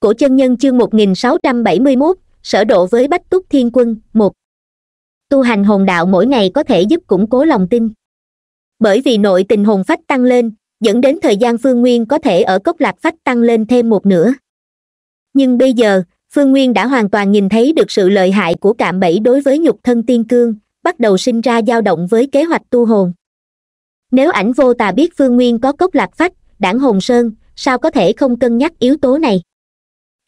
cổ chân nhân chương một nghìn sáu trăm bảy mươi mốt sở độ với bách túc thiên quân một tu hành hồn đạo mỗi ngày có thể giúp củng cố lòng tin bởi vì nội tình hồn phách tăng lên dẫn đến thời gian phương nguyên có thể ở cốc lạc phách tăng lên thêm một nửa nhưng bây giờ phương nguyên đã hoàn toàn nhìn thấy được sự lợi hại của cạm bẫy đối với nhục thân tiên cương bắt đầu sinh ra dao động với kế hoạch tu hồn nếu ảnh vô tà biết phương nguyên có cốc lạc phách đảng hồn sơn sao có thể không cân nhắc yếu tố này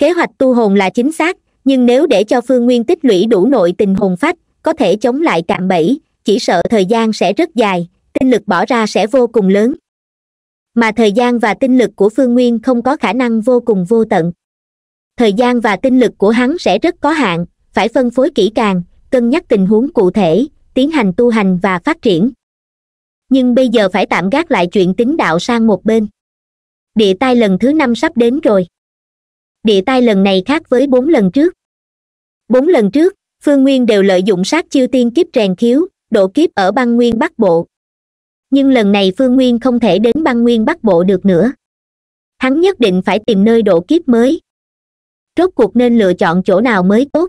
kế hoạch tu hồn là chính xác nhưng nếu để cho phương nguyên tích lũy đủ nội tình hồn phách có thể chống lại cạm bẫy chỉ sợ thời gian sẽ rất dài tinh lực bỏ ra sẽ vô cùng lớn mà thời gian và tinh lực của phương nguyên không có khả năng vô cùng vô tận thời gian và tinh lực của hắn sẽ rất có hạn phải phân phối kỹ càng cân nhắc tình huống cụ thể tiến hành tu hành và phát triển nhưng bây giờ phải tạm gác lại chuyện tính đạo sang một bên địa tai lần thứ năm sắp đến rồi địa tai lần này khác với bốn lần trước bốn lần trước phương nguyên đều lợi dụng sát chiêu tiên kiếp rèn khiếu độ kiếp ở băng nguyên bắc bộ nhưng lần này phương nguyên không thể đến băng nguyên bắc bộ được nữa hắn nhất định phải tìm nơi độ kiếp mới rốt cuộc nên lựa chọn chỗ nào mới tốt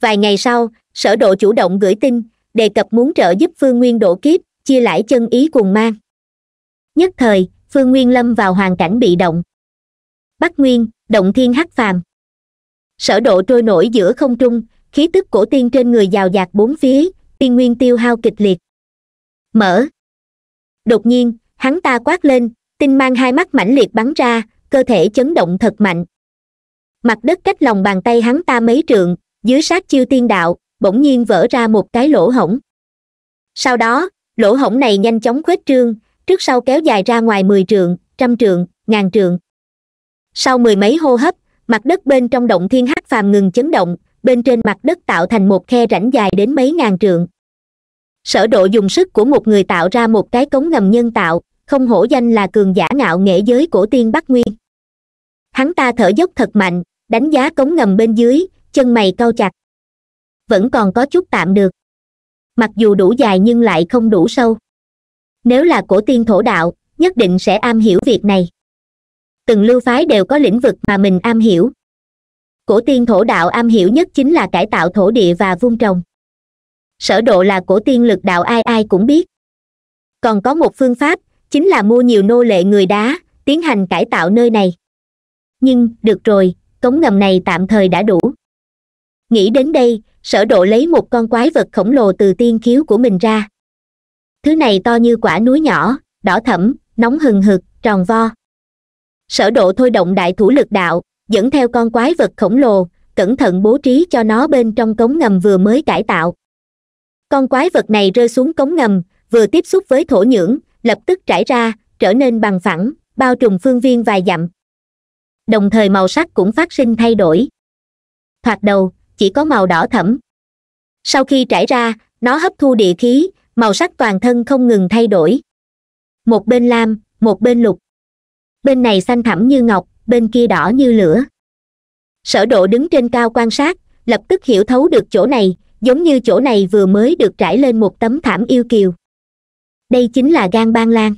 vài ngày sau sở độ chủ động gửi tin đề cập muốn trợ giúp phương nguyên độ kiếp chia lãi chân ý cùng mang nhất thời phương nguyên lâm vào hoàn cảnh bị động bắc nguyên động thiên hắc phàm sở độ trôi nổi giữa không trung khí tức cổ tiên trên người dào dạt bốn phía tiên nguyên tiêu hao kịch liệt mở đột nhiên hắn ta quát lên tinh mang hai mắt mãnh liệt bắn ra cơ thể chấn động thật mạnh mặt đất cách lòng bàn tay hắn ta mấy trượng dưới sát chiêu tiên đạo bỗng nhiên vỡ ra một cái lỗ hổng sau đó lỗ hổng này nhanh chóng khuếch trương trước sau kéo dài ra ngoài mười trượng trăm trượng ngàn trượng sau mười mấy hô hấp mặt đất bên trong động thiên hắc phàm ngừng chấn động bên trên mặt đất tạo thành một khe rãnh dài đến mấy ngàn trượng sở độ dùng sức của một người tạo ra một cái cống ngầm nhân tạo không hổ danh là cường giả ngạo nghệ giới cổ tiên bắc nguyên hắn ta thở dốc thật mạnh đánh giá cống ngầm bên dưới chân mày cau chặt vẫn còn có chút tạm được mặc dù đủ dài nhưng lại không đủ sâu nếu là cổ tiên thổ đạo nhất định sẽ am hiểu việc này từng lưu phái đều có lĩnh vực mà mình am hiểu cổ tiên thổ đạo am hiểu nhất chính là cải tạo thổ địa và vung trồng sở độ là cổ tiên lực đạo ai ai cũng biết còn có một phương pháp chính là mua nhiều nô lệ người đá tiến hành cải tạo nơi này nhưng được rồi cống ngầm này tạm thời đã đủ nghĩ đến đây sở độ lấy một con quái vật khổng lồ từ tiên khiếu của mình ra thứ này to như quả núi nhỏ đỏ thẫm nóng hừng hực tròn vo sở độ thôi động đại thủ lực đạo dẫn theo con quái vật khổng lồ cẩn thận bố trí cho nó bên trong cống ngầm vừa mới cải tạo con quái vật này rơi xuống cống ngầm vừa tiếp xúc với thổ nhưỡng lập tức trải ra trở nên bằng phẳng bao trùm phương viên vài dặm đồng thời màu sắc cũng phát sinh thay đổi thoạt đầu chỉ có màu đỏ thẫm sau khi trải ra nó hấp thu địa khí màu sắc toàn thân không ngừng thay đổi một bên lam một bên lục bên này xanh thẳm như ngọc bên kia đỏ như lửa sở độ đứng trên cao quan sát lập tức hiểu thấu được chỗ này giống như chỗ này vừa mới được trải lên một tấm thảm yêu kiều đây chính là gan ban lan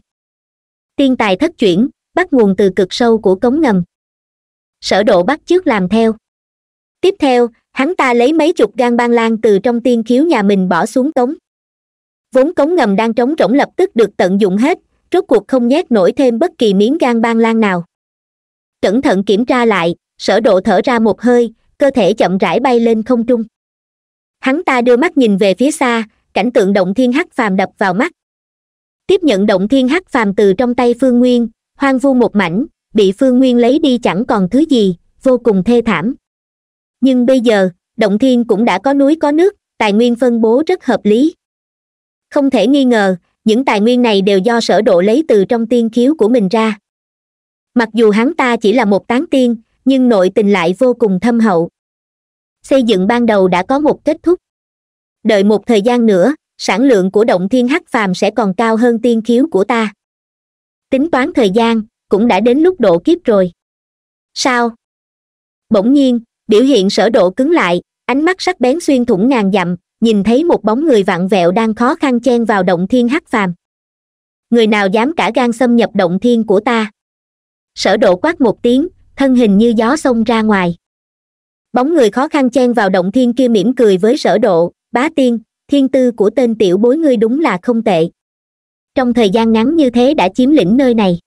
tiên tài thất chuyển bắt nguồn từ cực sâu của cống ngầm sở độ bắt trước làm theo tiếp theo hắn ta lấy mấy chục gan ban lan từ trong tiên khiếu nhà mình bỏ xuống cống vốn cống ngầm đang trống rỗng lập tức được tận dụng hết rốt cuộc không nhét nổi thêm bất kỳ miếng gan ban lan nào cẩn thận kiểm tra lại sở độ thở ra một hơi cơ thể chậm rãi bay lên không trung hắn ta đưa mắt nhìn về phía xa cảnh tượng động thiên hắc phàm đập vào mắt tiếp nhận động thiên hắc phàm từ trong tay phương nguyên hoang vu một mảnh bị phương nguyên lấy đi chẳng còn thứ gì vô cùng thê thảm nhưng bây giờ động thiên cũng đã có núi có nước tài nguyên phân bố rất hợp lý không thể nghi ngờ những tài nguyên này đều do sở độ lấy từ trong tiên khiếu của mình ra mặc dù hắn ta chỉ là một tán tiên nhưng nội tình lại vô cùng thâm hậu xây dựng ban đầu đã có một kết thúc đợi một thời gian nữa sản lượng của động thiên hắc phàm sẽ còn cao hơn tiên khiếu của ta tính toán thời gian cũng đã đến lúc độ kiếp rồi sao bỗng nhiên biểu hiện sở độ cứng lại ánh mắt sắc bén xuyên thủng ngàn dặm nhìn thấy một bóng người vặn vẹo đang khó khăn chen vào động thiên hắc phàm người nào dám cả gan xâm nhập động thiên của ta sở độ quát một tiếng thân hình như gió xông ra ngoài bóng người khó khăn chen vào động thiên kia mỉm cười với sở độ bá tiên thiên tư của tên tiểu bối ngươi đúng là không tệ trong thời gian ngắn như thế đã chiếm lĩnh nơi này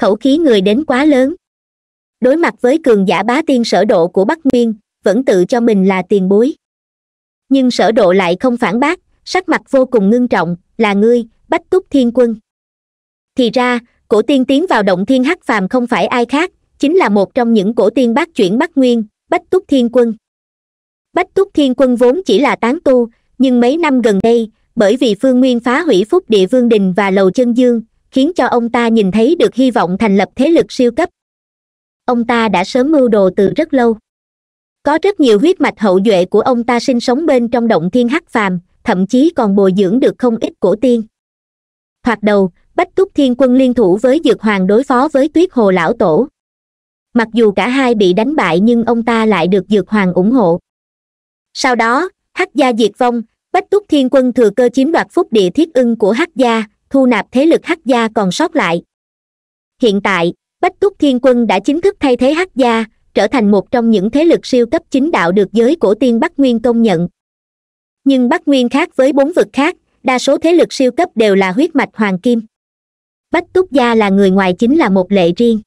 khẩu khí người đến quá lớn đối mặt với cường giả bá tiên sở độ của bắc nguyên vẫn tự cho mình là tiền bối nhưng sở độ lại không phản bác sắc mặt vô cùng ngưng trọng là ngươi bách túc thiên quân thì ra cổ tiên tiến vào động thiên hắc phàm không phải ai khác chính là một trong những cổ tiên bát chuyển bắc nguyên bách túc thiên quân bách túc thiên quân vốn chỉ là tán tu nhưng mấy năm gần đây bởi vì phương nguyên phá hủy phúc địa vương đình và lầu chân dương khiến cho ông ta nhìn thấy được hy vọng thành lập thế lực siêu cấp ông ta đã sớm mưu đồ từ rất lâu có rất nhiều huyết mạch hậu duệ của ông ta sinh sống bên trong động thiên hắc phàm thậm chí còn bồi dưỡng được không ít cổ tiên thoạt đầu bách túc thiên quân liên thủ với dược hoàng đối phó với tuyết hồ lão tổ mặc dù cả hai bị đánh bại nhưng ông ta lại được dược hoàng ủng hộ sau đó hắc gia diệt vong bách túc thiên quân thừa cơ chiếm đoạt phúc địa thiết ưng của hắc gia thu nạp thế lực hắc gia còn sót lại hiện tại bách túc thiên quân đã chính thức thay thế hắc gia trở thành một trong những thế lực siêu cấp chính đạo được giới cổ tiên bắc nguyên công nhận nhưng bắc nguyên khác với bốn vực khác đa số thế lực siêu cấp đều là huyết mạch hoàng kim bách túc gia là người ngoài chính là một lệ riêng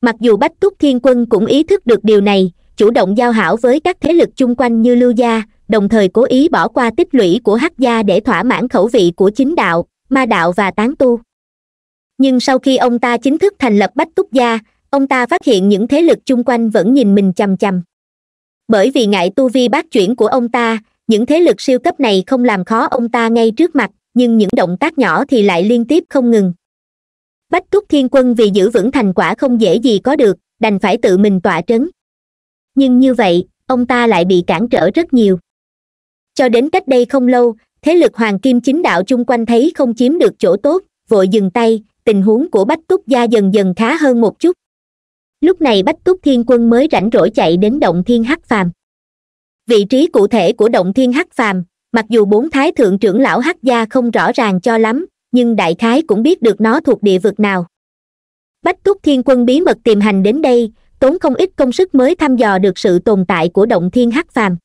mặc dù bách túc thiên quân cũng ý thức được điều này chủ động giao hảo với các thế lực chung quanh như lưu gia đồng thời cố ý bỏ qua tích lũy của hắc gia để thỏa mãn khẩu vị của chính đạo ma đạo và tán tu nhưng sau khi ông ta chính thức thành lập bách túc gia ông ta phát hiện những thế lực chung quanh vẫn nhìn mình chằm chằm bởi vì ngại tu vi bát chuyển của ông ta những thế lực siêu cấp này không làm khó ông ta ngay trước mặt nhưng những động tác nhỏ thì lại liên tiếp không ngừng bách túc thiên quân vì giữ vững thành quả không dễ gì có được đành phải tự mình tỏa trấn nhưng như vậy ông ta lại bị cản trở rất nhiều cho đến cách đây không lâu thế lực hoàng kim chính đạo chung quanh thấy không chiếm được chỗ tốt vội dừng tay tình huống của bách túc gia dần dần khá hơn một chút lúc này bách túc thiên quân mới rảnh rỗi chạy đến động thiên hắc phàm vị trí cụ thể của động thiên hắc phàm mặc dù bốn thái thượng trưởng lão hắc gia không rõ ràng cho lắm nhưng đại khái cũng biết được nó thuộc địa vực nào bách túc thiên quân bí mật tìm hành đến đây tốn không ít công sức mới thăm dò được sự tồn tại của động thiên hắc phàm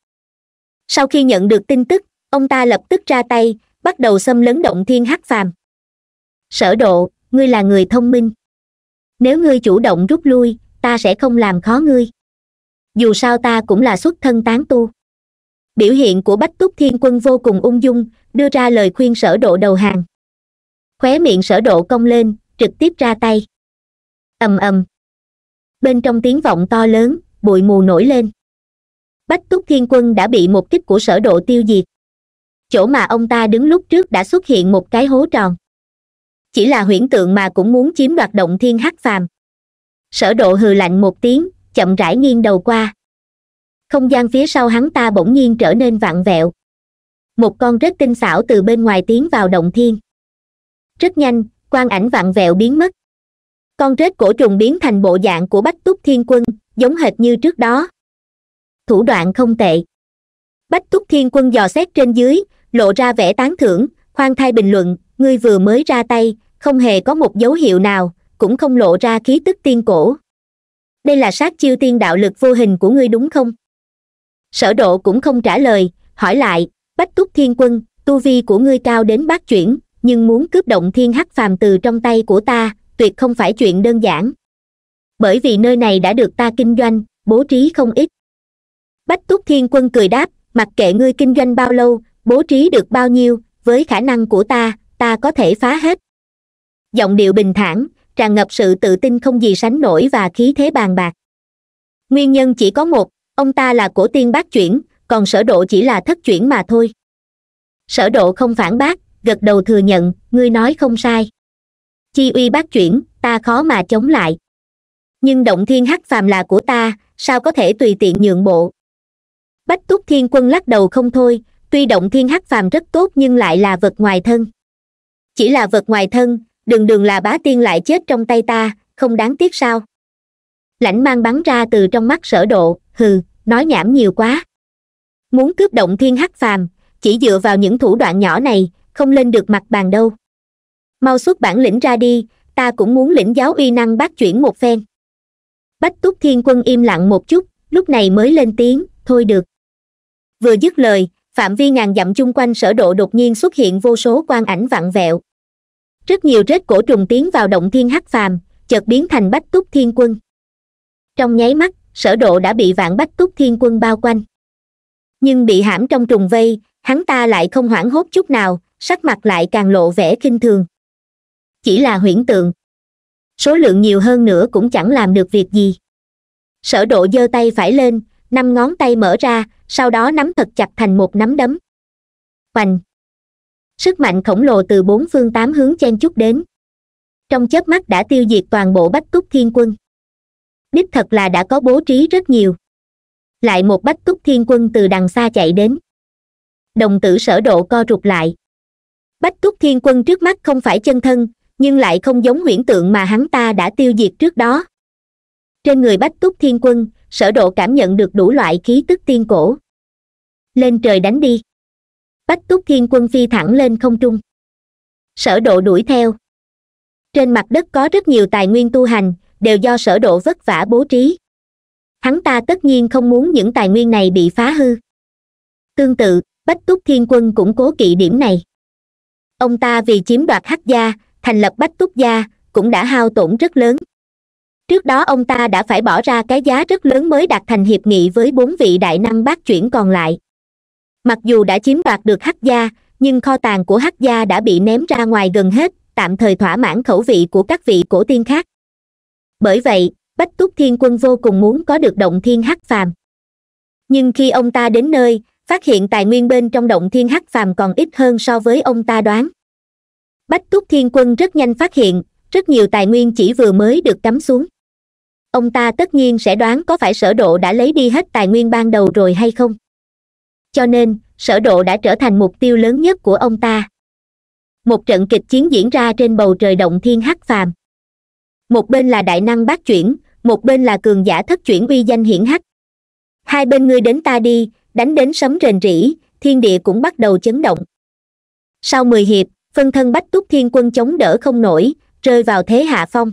sau khi nhận được tin tức ông ta lập tức ra tay bắt đầu xâm lấn động thiên hắc phàm sở độ ngươi là người thông minh nếu ngươi chủ động rút lui ta sẽ không làm khó ngươi dù sao ta cũng là xuất thân tán tu biểu hiện của bách túc thiên quân vô cùng ung dung đưa ra lời khuyên sở độ đầu hàng khóe miệng sở độ cong lên trực tiếp ra tay ầm ầm bên trong tiếng vọng to lớn bụi mù nổi lên bách túc thiên quân đã bị một kích của sở độ tiêu diệt chỗ mà ông ta đứng lúc trước đã xuất hiện một cái hố tròn chỉ là huyễn tượng mà cũng muốn chiếm đoạt động thiên hắc phàm sở độ hừ lạnh một tiếng chậm rãi nghiêng đầu qua không gian phía sau hắn ta bỗng nhiên trở nên vặn vẹo một con rết tinh xảo từ bên ngoài tiến vào động thiên rất nhanh quang ảnh vặn vẹo biến mất con rết cổ trùng biến thành bộ dạng của bách túc thiên quân giống hệt như trước đó thủ đoạn không tệ bách túc thiên quân dò xét trên dưới lộ ra vẻ tán thưởng khoan thai bình luận ngươi vừa mới ra tay không hề có một dấu hiệu nào cũng không lộ ra khí tức tiên cổ đây là sát chiêu tiên đạo lực vô hình của ngươi đúng không sở độ cũng không trả lời hỏi lại bách túc thiên quân tu vi của ngươi cao đến bát chuyển nhưng muốn cướp động thiên hắc phàm từ trong tay của ta tuyệt không phải chuyện đơn giản bởi vì nơi này đã được ta kinh doanh bố trí không ít bách túc thiên quân cười đáp mặc kệ ngươi kinh doanh bao lâu bố trí được bao nhiêu với khả năng của ta ta có thể phá hết giọng điệu bình thản tràn ngập sự tự tin không gì sánh nổi và khí thế bàn bạc nguyên nhân chỉ có một ông ta là cổ tiên bác chuyển còn sở độ chỉ là thất chuyển mà thôi sở độ không phản bác gật đầu thừa nhận ngươi nói không sai chi uy bác chuyển ta khó mà chống lại nhưng động thiên hắc phàm là của ta sao có thể tùy tiện nhượng bộ bách túc thiên quân lắc đầu không thôi tuy động thiên hắc phàm rất tốt nhưng lại là vật ngoài thân chỉ là vật ngoài thân đừng đừng là bá tiên lại chết trong tay ta không đáng tiếc sao lãnh mang bắn ra từ trong mắt sở độ hừ nói nhảm nhiều quá muốn cướp động thiên hắc phàm chỉ dựa vào những thủ đoạn nhỏ này không lên được mặt bàn đâu mau xuất bản lĩnh ra đi ta cũng muốn lĩnh giáo uy năng bác chuyển một phen bách túc thiên quân im lặng một chút lúc này mới lên tiếng thôi được vừa dứt lời phạm vi ngàn dặm chung quanh sở độ đột nhiên xuất hiện vô số quan ảnh vặn vẹo rất nhiều rết cổ trùng tiến vào động thiên hắc phàm chợt biến thành bách túc thiên quân trong nháy mắt sở độ đã bị vạn bách túc thiên quân bao quanh nhưng bị hãm trong trùng vây hắn ta lại không hoảng hốt chút nào sắc mặt lại càng lộ vẻ kinh thường chỉ là huyễn tượng số lượng nhiều hơn nữa cũng chẳng làm được việc gì sở độ giơ tay phải lên năm ngón tay mở ra sau đó nắm thật chặt thành một nắm đấm hoành sức mạnh khổng lồ từ bốn phương tám hướng chen chúc đến trong chớp mắt đã tiêu diệt toàn bộ bách túc thiên quân đích thật là đã có bố trí rất nhiều lại một bách túc thiên quân từ đằng xa chạy đến đồng tử sở độ co rụt lại bách túc thiên quân trước mắt không phải chân thân nhưng lại không giống huyễn tượng mà hắn ta đã tiêu diệt trước đó trên người bách túc thiên quân sở độ cảm nhận được đủ loại khí tức tiên cổ lên trời đánh đi bách túc thiên quân phi thẳng lên không trung sở độ đuổi theo trên mặt đất có rất nhiều tài nguyên tu hành đều do sở độ vất vả bố trí hắn ta tất nhiên không muốn những tài nguyên này bị phá hư tương tự bách túc thiên quân cũng cố kỵ điểm này ông ta vì chiếm đoạt hắc gia thành lập bách túc gia cũng đã hao tổn rất lớn trước đó ông ta đã phải bỏ ra cái giá rất lớn mới đạt thành hiệp nghị với bốn vị đại năng bác chuyển còn lại mặc dù đã chiếm đoạt được hắc gia nhưng kho tàng của hắc gia đã bị ném ra ngoài gần hết tạm thời thỏa mãn khẩu vị của các vị cổ tiên khác bởi vậy bách túc thiên quân vô cùng muốn có được động thiên hắc phàm nhưng khi ông ta đến nơi phát hiện tài nguyên bên trong động thiên hắc phàm còn ít hơn so với ông ta đoán bách túc thiên quân rất nhanh phát hiện rất nhiều tài nguyên chỉ vừa mới được cắm xuống ông ta tất nhiên sẽ đoán có phải sở độ đã lấy đi hết tài nguyên ban đầu rồi hay không cho nên sở độ đã trở thành mục tiêu lớn nhất của ông ta một trận kịch chiến diễn ra trên bầu trời động thiên hắc phàm một bên là đại năng bát chuyển một bên là cường giả thất chuyển uy danh hiển hắc hai bên ngươi đến ta đi đánh đến sấm rền rỉ thiên địa cũng bắt đầu chấn động sau mười hiệp phân thân bách túc thiên quân chống đỡ không nổi rơi vào thế hạ phong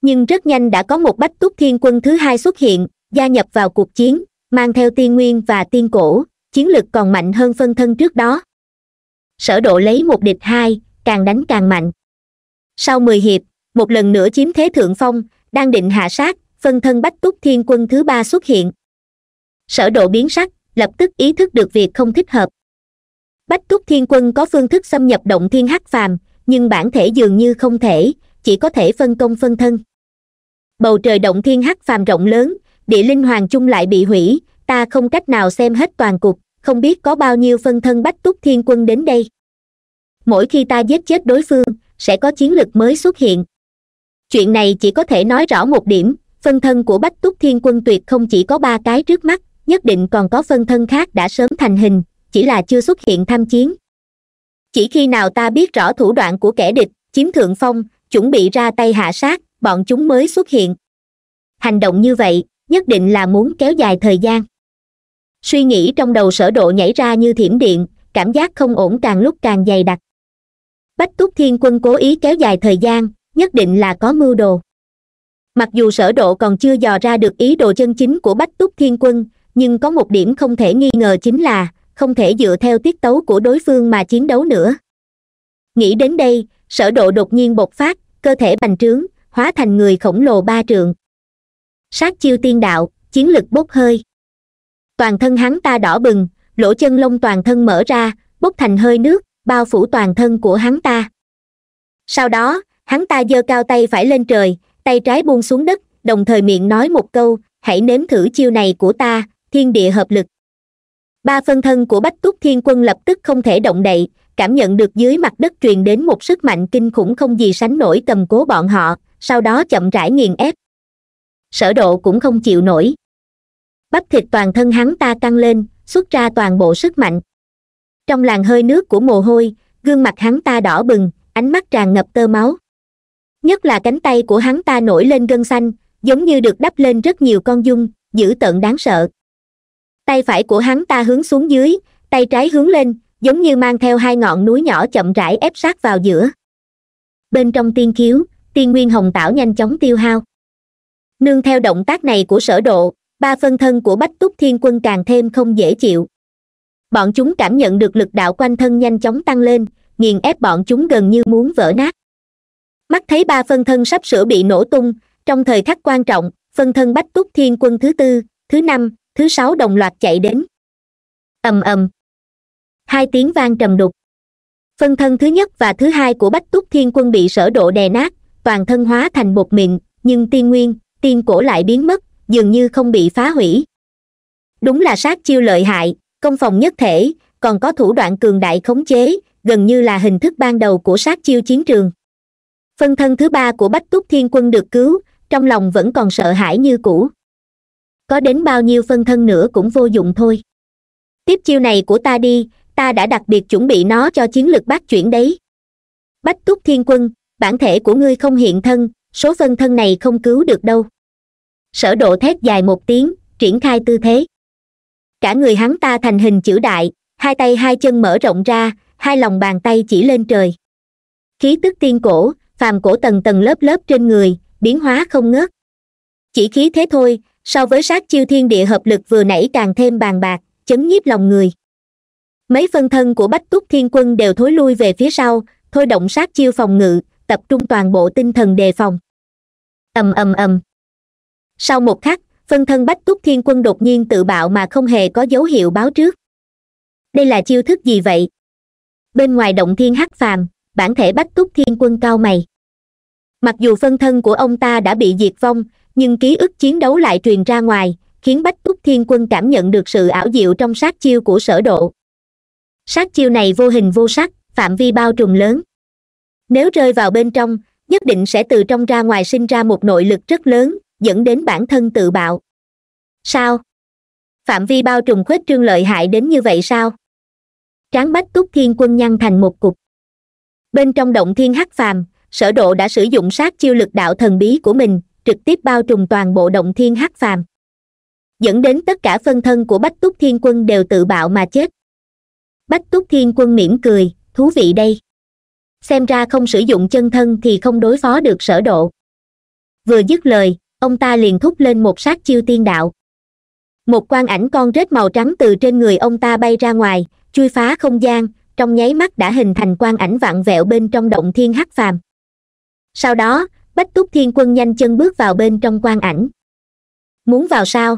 nhưng rất nhanh đã có một bách túc thiên quân thứ hai xuất hiện gia nhập vào cuộc chiến mang theo tiên nguyên và tiên cổ chiến lực còn mạnh hơn phân thân trước đó sở độ lấy một địch hai càng đánh càng mạnh sau mười hiệp một lần nữa chiếm thế thượng phong đang định hạ sát phân thân bách túc thiên quân thứ ba xuất hiện sở độ biến sắc lập tức ý thức được việc không thích hợp bách túc thiên quân có phương thức xâm nhập động thiên hắc phàm nhưng bản thể dường như không thể chỉ có thể phân công phân thân bầu trời động thiên hắc phàm rộng lớn địa linh hoàng chung lại bị hủy ta không cách nào xem hết toàn cục không biết có bao nhiêu phân thân bách túc thiên quân đến đây mỗi khi ta giết chết đối phương sẽ có chiến lực mới xuất hiện chuyện này chỉ có thể nói rõ một điểm phân thân của bách túc thiên quân tuyệt không chỉ có ba cái trước mắt nhất định còn có phân thân khác đã sớm thành hình chỉ là chưa xuất hiện tham chiến chỉ khi nào ta biết rõ thủ đoạn của kẻ địch chiếm thượng phong chuẩn bị ra tay hạ sát bọn chúng mới xuất hiện hành động như vậy nhất định là muốn kéo dài thời gian suy nghĩ trong đầu sở độ nhảy ra như thiểm điện cảm giác không ổn càng lúc càng dày đặc bách túc thiên quân cố ý kéo dài thời gian nhất định là có mưu đồ mặc dù sở độ còn chưa dò ra được ý đồ chân chính của bách túc thiên quân nhưng có một điểm không thể nghi ngờ chính là không thể dựa theo tiết tấu của đối phương mà chiến đấu nữa nghĩ đến đây sở độ đột nhiên bộc phát cơ thể bành trướng hóa thành người khổng lồ ba trượng sát chiêu tiên đạo chiến lực bốc hơi toàn thân hắn ta đỏ bừng lỗ chân lông toàn thân mở ra bốc thành hơi nước bao phủ toàn thân của hắn ta sau đó hắn ta giơ cao tay phải lên trời tay trái buông xuống đất đồng thời miệng nói một câu hãy nếm thử chiêu này của ta thiên địa hợp lực ba phân thân của bách túc thiên quân lập tức không thể động đậy cảm nhận được dưới mặt đất truyền đến một sức mạnh kinh khủng không gì sánh nổi cầm cố bọn họ sau đó chậm rãi nghiền ép sở độ cũng không chịu nổi bắp thịt toàn thân hắn ta căng lên xuất ra toàn bộ sức mạnh trong làn hơi nước của mồ hôi gương mặt hắn ta đỏ bừng ánh mắt tràn ngập tơ máu nhất là cánh tay của hắn ta nổi lên gân xanh giống như được đắp lên rất nhiều con dung dữ tợn đáng sợ tay phải của hắn ta hướng xuống dưới tay trái hướng lên giống như mang theo hai ngọn núi nhỏ chậm rãi ép sát vào giữa bên trong tiên khiếu tiên nguyên hồng tảo nhanh chóng tiêu hao nương theo động tác này của sở độ ba phân thân của bách túc thiên quân càng thêm không dễ chịu bọn chúng cảm nhận được lực đạo quanh thân nhanh chóng tăng lên nghiền ép bọn chúng gần như muốn vỡ nát mắt thấy ba phân thân sắp sửa bị nổ tung trong thời khắc quan trọng phân thân bách túc thiên quân thứ tư thứ năm thứ sáu đồng loạt chạy đến ầm ầm hai tiếng vang trầm đục phân thân thứ nhất và thứ hai của bách túc thiên quân bị sở độ đè nát toàn thân hóa thành bột mịn nhưng tiên nguyên tiên cổ lại biến mất dường như không bị phá hủy đúng là sát chiêu lợi hại công phòng nhất thể còn có thủ đoạn cường đại khống chế gần như là hình thức ban đầu của sát chiêu chiến trường phân thân thứ ba của bách túc thiên quân được cứu trong lòng vẫn còn sợ hãi như cũ có đến bao nhiêu phân thân nữa cũng vô dụng thôi tiếp chiêu này của ta đi ta đã đặc biệt chuẩn bị nó cho chiến lược bác chuyển đấy bách túc thiên quân bản thể của ngươi không hiện thân số phân thân này không cứu được đâu sở độ thét dài một tiếng triển khai tư thế cả người hắn ta thành hình chữ đại hai tay hai chân mở rộng ra hai lòng bàn tay chỉ lên trời khí tức tiên cổ phàm cổ tầng tầng lớp lớp trên người biến hóa không ngớt chỉ khí thế thôi so với sát chiêu thiên địa hợp lực vừa nãy càng thêm bàn bạc chấn nhiếp lòng người mấy phân thân của bách túc thiên quân đều thối lui về phía sau thôi động sát chiêu phòng ngự tập trung toàn bộ tinh thần đề phòng ầm ầm ầm sau một khắc phân thân bách túc thiên quân đột nhiên tự bạo mà không hề có dấu hiệu báo trước đây là chiêu thức gì vậy bên ngoài động thiên hắc phàm bản thể bách túc thiên quân cao mày mặc dù phân thân của ông ta đã bị diệt vong nhưng ký ức chiến đấu lại truyền ra ngoài khiến bách túc thiên quân cảm nhận được sự ảo diệu trong sát chiêu của sở độ sát chiêu này vô hình vô sắc phạm vi bao trùm lớn nếu rơi vào bên trong nhất định sẽ từ trong ra ngoài sinh ra một nội lực rất lớn dẫn đến bản thân tự bạo sao phạm vi bao trùm khuếch trương lợi hại đến như vậy sao tráng bách túc thiên quân nhăn thành một cục bên trong động thiên hắc phàm sở độ đã sử dụng sát chiêu lực đạo thần bí của mình trực tiếp bao trùm toàn bộ động thiên hắc phàm dẫn đến tất cả phân thân của bách túc thiên quân đều tự bạo mà chết bách túc thiên quân mỉm cười thú vị đây xem ra không sử dụng chân thân thì không đối phó được sở độ vừa dứt lời ông ta liền thúc lên một sát chiêu tiên đạo một quan ảnh con rết màu trắng từ trên người ông ta bay ra ngoài chui phá không gian trong nháy mắt đã hình thành quan ảnh vạn vẹo bên trong động thiên hắc phàm sau đó bách túc thiên quân nhanh chân bước vào bên trong quan ảnh muốn vào sao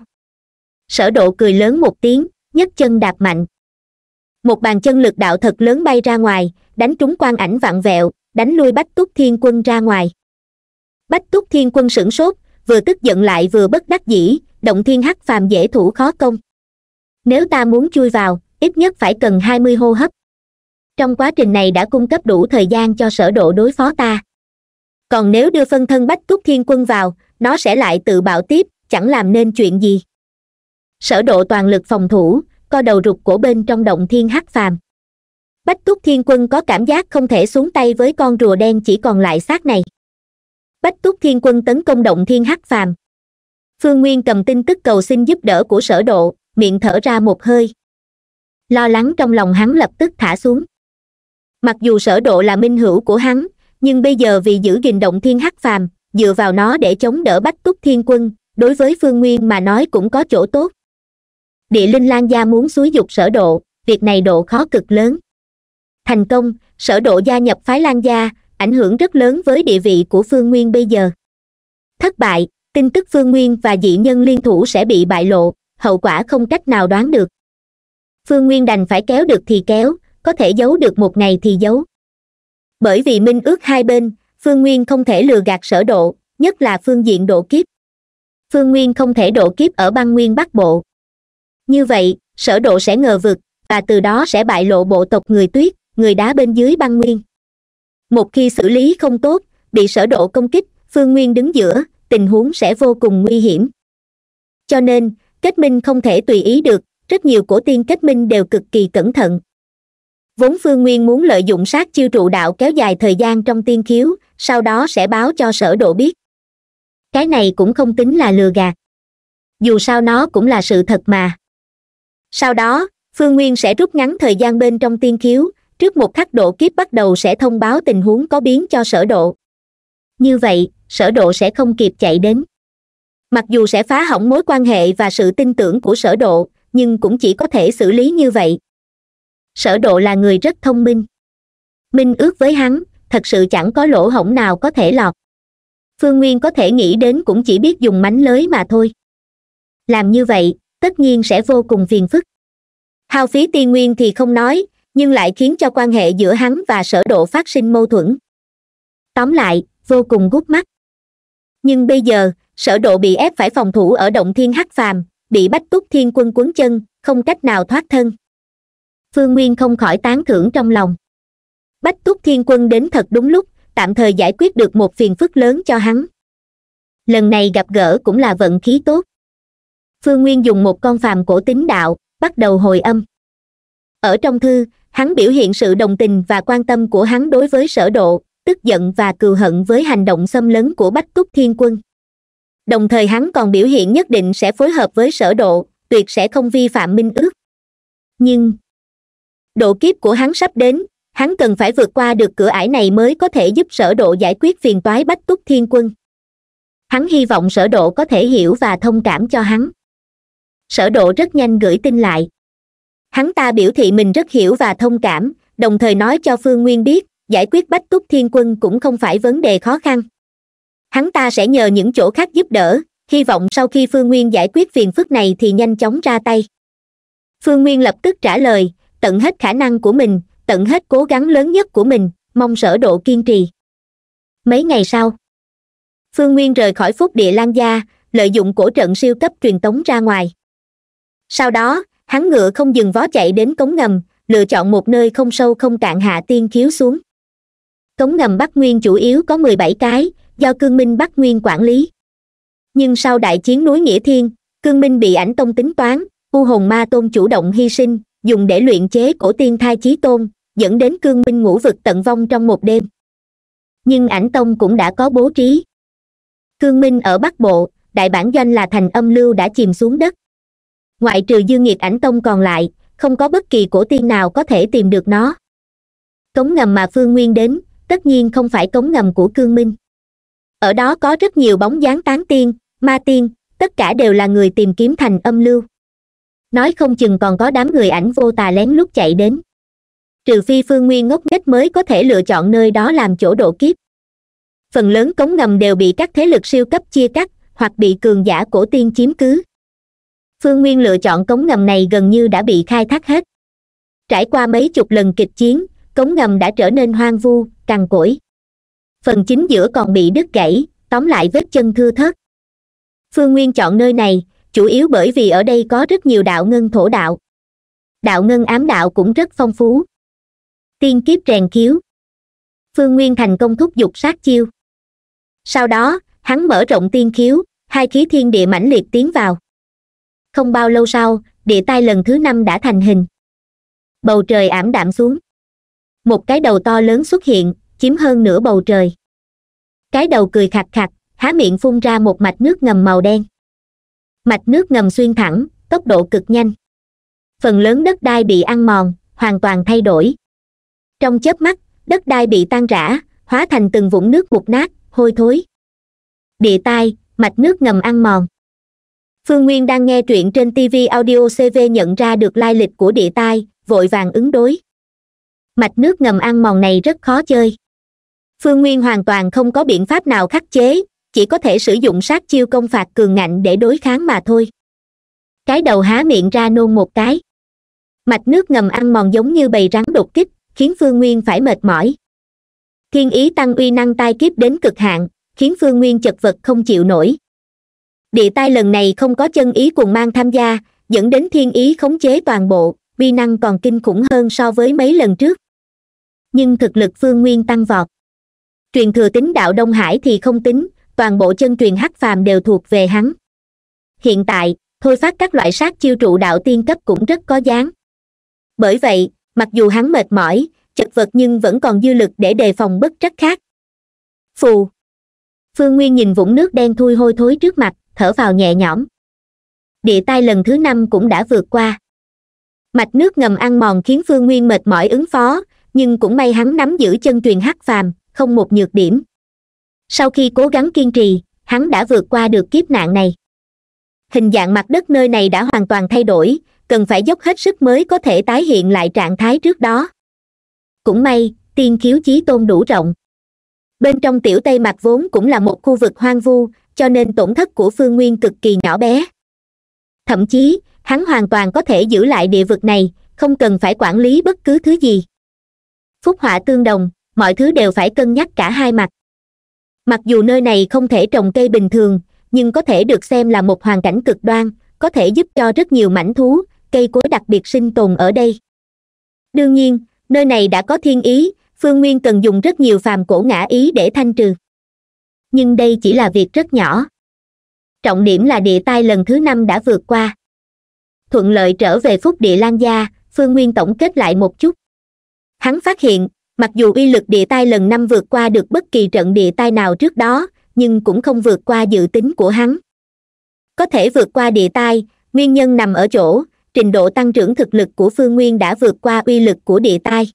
sở độ cười lớn một tiếng nhấc chân đạp mạnh một bàn chân lực đạo thật lớn bay ra ngoài đánh trúng quan ảnh vạn vẹo đánh lui bách túc thiên quân ra ngoài bách túc thiên quân sửng sốt vừa tức giận lại vừa bất đắc dĩ động thiên hắc phàm dễ thủ khó công nếu ta muốn chui vào ít nhất phải cần hai mươi hô hấp trong quá trình này đã cung cấp đủ thời gian cho sở độ đối phó ta còn nếu đưa phân thân bách túc thiên quân vào nó sẽ lại tự bạo tiếp chẳng làm nên chuyện gì sở độ toàn lực phòng thủ co đầu rụt cổ bên trong động thiên hắc phàm bách túc thiên quân có cảm giác không thể xuống tay với con rùa đen chỉ còn lại xác này bách túc thiên quân tấn công động thiên hắc phàm phương nguyên cầm tin tức cầu xin giúp đỡ của sở độ miệng thở ra một hơi lo lắng trong lòng hắn lập tức thả xuống mặc dù sở độ là minh hữu của hắn nhưng bây giờ vì giữ gìn động thiên hắc phàm dựa vào nó để chống đỡ bách túc thiên quân đối với phương nguyên mà nói cũng có chỗ tốt địa linh lan gia muốn xúi dục sở độ việc này độ khó cực lớn thành công sở độ gia nhập phái lan gia ảnh hưởng rất lớn với địa vị của phương nguyên bây giờ thất bại tin tức phương nguyên và dị nhân liên thủ sẽ bị bại lộ hậu quả không cách nào đoán được phương nguyên đành phải kéo được thì kéo có thể giấu được một ngày thì giấu bởi vì minh ước hai bên phương nguyên không thể lừa gạt sở độ nhất là phương diện độ kiếp phương nguyên không thể độ kiếp ở băng nguyên bắc bộ như vậy sở độ sẽ ngờ vực và từ đó sẽ bại lộ bộ tộc người tuyết người đá bên dưới băng nguyên một khi xử lý không tốt bị sở độ công kích phương nguyên đứng giữa tình huống sẽ vô cùng nguy hiểm cho nên kết minh không thể tùy ý được rất nhiều cổ tiên kết minh đều cực kỳ cẩn thận vốn phương nguyên muốn lợi dụng sát chiêu trụ đạo kéo dài thời gian trong tiên khiếu sau đó sẽ báo cho sở độ biết cái này cũng không tính là lừa gạt dù sao nó cũng là sự thật mà sau đó phương nguyên sẽ rút ngắn thời gian bên trong tiên khiếu trước một khắc độ kiếp bắt đầu sẽ thông báo tình huống có biến cho sở độ như vậy sở độ sẽ không kịp chạy đến mặc dù sẽ phá hỏng mối quan hệ và sự tin tưởng của sở độ nhưng cũng chỉ có thể xử lý như vậy sở độ là người rất thông minh minh ước với hắn thật sự chẳng có lỗ hổng nào có thể lọt phương nguyên có thể nghĩ đến cũng chỉ biết dùng mánh lới mà thôi làm như vậy tất nhiên sẽ vô cùng phiền phức hào phí tiên nguyên thì không nói nhưng lại khiến cho quan hệ giữa hắn và sở độ phát sinh mâu thuẫn tóm lại vô cùng gút mắt nhưng bây giờ sở độ bị ép phải phòng thủ ở động thiên hắc phàm bị bách túc thiên quân cuốn chân không cách nào thoát thân phương nguyên không khỏi tán thưởng trong lòng bách túc thiên quân đến thật đúng lúc tạm thời giải quyết được một phiền phức lớn cho hắn lần này gặp gỡ cũng là vận khí tốt phương nguyên dùng một con phàm cổ tính đạo bắt đầu hồi âm ở trong thư hắn biểu hiện sự đồng tình và quan tâm của hắn đối với sở độ tức giận và cừu hận với hành động xâm lấn của bách túc thiên quân đồng thời hắn còn biểu hiện nhất định sẽ phối hợp với sở độ tuyệt sẽ không vi phạm minh ước nhưng độ kiếp của hắn sắp đến hắn cần phải vượt qua được cửa ải này mới có thể giúp sở độ giải quyết phiền toái bách túc thiên quân hắn hy vọng sở độ có thể hiểu và thông cảm cho hắn sở độ rất nhanh gửi tin lại hắn ta biểu thị mình rất hiểu và thông cảm đồng thời nói cho phương nguyên biết giải quyết bách túc thiên quân cũng không phải vấn đề khó khăn hắn ta sẽ nhờ những chỗ khác giúp đỡ hy vọng sau khi phương nguyên giải quyết phiền phức này thì nhanh chóng ra tay phương nguyên lập tức trả lời tận hết khả năng của mình tận hết cố gắng lớn nhất của mình mong sở độ kiên trì mấy ngày sau phương nguyên rời khỏi phúc địa lan gia lợi dụng cổ trận siêu cấp truyền tống ra ngoài sau đó hắn ngựa không dừng vó chạy đến cống ngầm lựa chọn một nơi không sâu không cạn hạ tiên khiếu xuống cống ngầm bắc nguyên chủ yếu có mười bảy cái do cương minh bắc nguyên quản lý nhưng sau đại chiến núi nghĩa thiên cương minh bị ảnh tông tính toán u hồn ma tôn chủ động hy sinh dùng để luyện chế cổ tiên thai chí tôn dẫn đến cương minh ngũ vực tận vong trong một đêm nhưng ảnh tông cũng đã có bố trí cương minh ở bắc bộ đại bản doanh là thành âm lưu đã chìm xuống đất ngoại trừ dương nghiệt ảnh tông còn lại không có bất kỳ cổ tiên nào có thể tìm được nó cống ngầm mà phương nguyên đến tất nhiên không phải cống ngầm của cương minh ở đó có rất nhiều bóng dáng tán tiên ma tiên tất cả đều là người tìm kiếm thành âm lưu nói không chừng còn có đám người ảnh vô tà lén lút chạy đến trừ phi phương nguyên ngốc nghếch mới có thể lựa chọn nơi đó làm chỗ độ kiếp phần lớn cống ngầm đều bị các thế lực siêu cấp chia cắt hoặc bị cường giả cổ tiên chiếm cứ phương nguyên lựa chọn cống ngầm này gần như đã bị khai thác hết trải qua mấy chục lần kịch chiến cống ngầm đã trở nên hoang vu cằn cỗi phần chính giữa còn bị đứt gãy tóm lại vết chân thưa thớt phương nguyên chọn nơi này chủ yếu bởi vì ở đây có rất nhiều đạo ngân thổ đạo đạo ngân ám đạo cũng rất phong phú tiên kiếp rèn kiếu phương nguyên thành công thúc giục sát chiêu sau đó hắn mở rộng tiên khiếu hai khí thiên địa mãnh liệt tiến vào không bao lâu sau địa tai lần thứ năm đã thành hình bầu trời ảm đạm xuống một cái đầu to lớn xuất hiện chiếm hơn nửa bầu trời cái đầu cười khạc khạc há miệng phun ra một mạch nước ngầm màu đen mạch nước ngầm xuyên thẳng tốc độ cực nhanh phần lớn đất đai bị ăn mòn hoàn toàn thay đổi trong chớp mắt đất đai bị tan rã hóa thành từng vũng nước mục nát hôi thối địa tai mạch nước ngầm ăn mòn phương nguyên đang nghe truyện trên tv audio cv nhận ra được lai lịch của địa tai vội vàng ứng đối mạch nước ngầm ăn mòn này rất khó chơi phương nguyên hoàn toàn không có biện pháp nào khắc chế chỉ có thể sử dụng sát chiêu công phạt cường ngạnh để đối kháng mà thôi cái đầu há miệng ra nôn một cái mạch nước ngầm ăn mòn giống như bầy rắn đột kích khiến phương nguyên phải mệt mỏi thiên ý tăng uy năng tai kiếp đến cực hạn khiến phương nguyên chật vật không chịu nổi địa tai lần này không có chân ý cùng mang tham gia dẫn đến thiên ý khống chế toàn bộ vi năng còn kinh khủng hơn so với mấy lần trước nhưng thực lực phương nguyên tăng vọt truyền thừa tính đạo đông hải thì không tính toàn bộ chân truyền hắc phàm đều thuộc về hắn hiện tại thôi phát các loại sát chiêu trụ đạo tiên cấp cũng rất có dáng bởi vậy mặc dù hắn mệt mỏi chật vật nhưng vẫn còn dư lực để đề phòng bất trắc khác phù phương nguyên nhìn vũng nước đen thui hôi thối trước mặt thở vào nhẹ nhõm địa tai lần thứ năm cũng đã vượt qua mạch nước ngầm ăn mòn khiến phương nguyên mệt mỏi ứng phó nhưng cũng may hắn nắm giữ chân truyền hắc phàm không một nhược điểm sau khi cố gắng kiên trì hắn đã vượt qua được kiếp nạn này hình dạng mặt đất nơi này đã hoàn toàn thay đổi cần phải dốc hết sức mới có thể tái hiện lại trạng thái trước đó cũng may tiên khiếu chí tôn đủ rộng bên trong tiểu tây mạch vốn cũng là một khu vực hoang vu cho nên tổn thất của phương nguyên cực kỳ nhỏ bé thậm chí hắn hoàn toàn có thể giữ lại địa vực này không cần phải quản lý bất cứ thứ gì phúc họa tương đồng mọi thứ đều phải cân nhắc cả hai mặt mặc dù nơi này không thể trồng cây bình thường nhưng có thể được xem là một hoàn cảnh cực đoan có thể giúp cho rất nhiều mảnh thú cây cối đặc biệt sinh tồn ở đây đương nhiên nơi này đã có thiên ý phương nguyên cần dùng rất nhiều phàm cổ ngã ý để thanh trừ nhưng đây chỉ là việc rất nhỏ trọng điểm là địa tai lần thứ năm đã vượt qua thuận lợi trở về phúc địa lan gia phương nguyên tổng kết lại một chút hắn phát hiện mặc dù uy lực địa tai lần năm vượt qua được bất kỳ trận địa tai nào trước đó nhưng cũng không vượt qua dự tính của hắn có thể vượt qua địa tai nguyên nhân nằm ở chỗ trình độ tăng trưởng thực lực của phương nguyên đã vượt qua uy lực của địa tai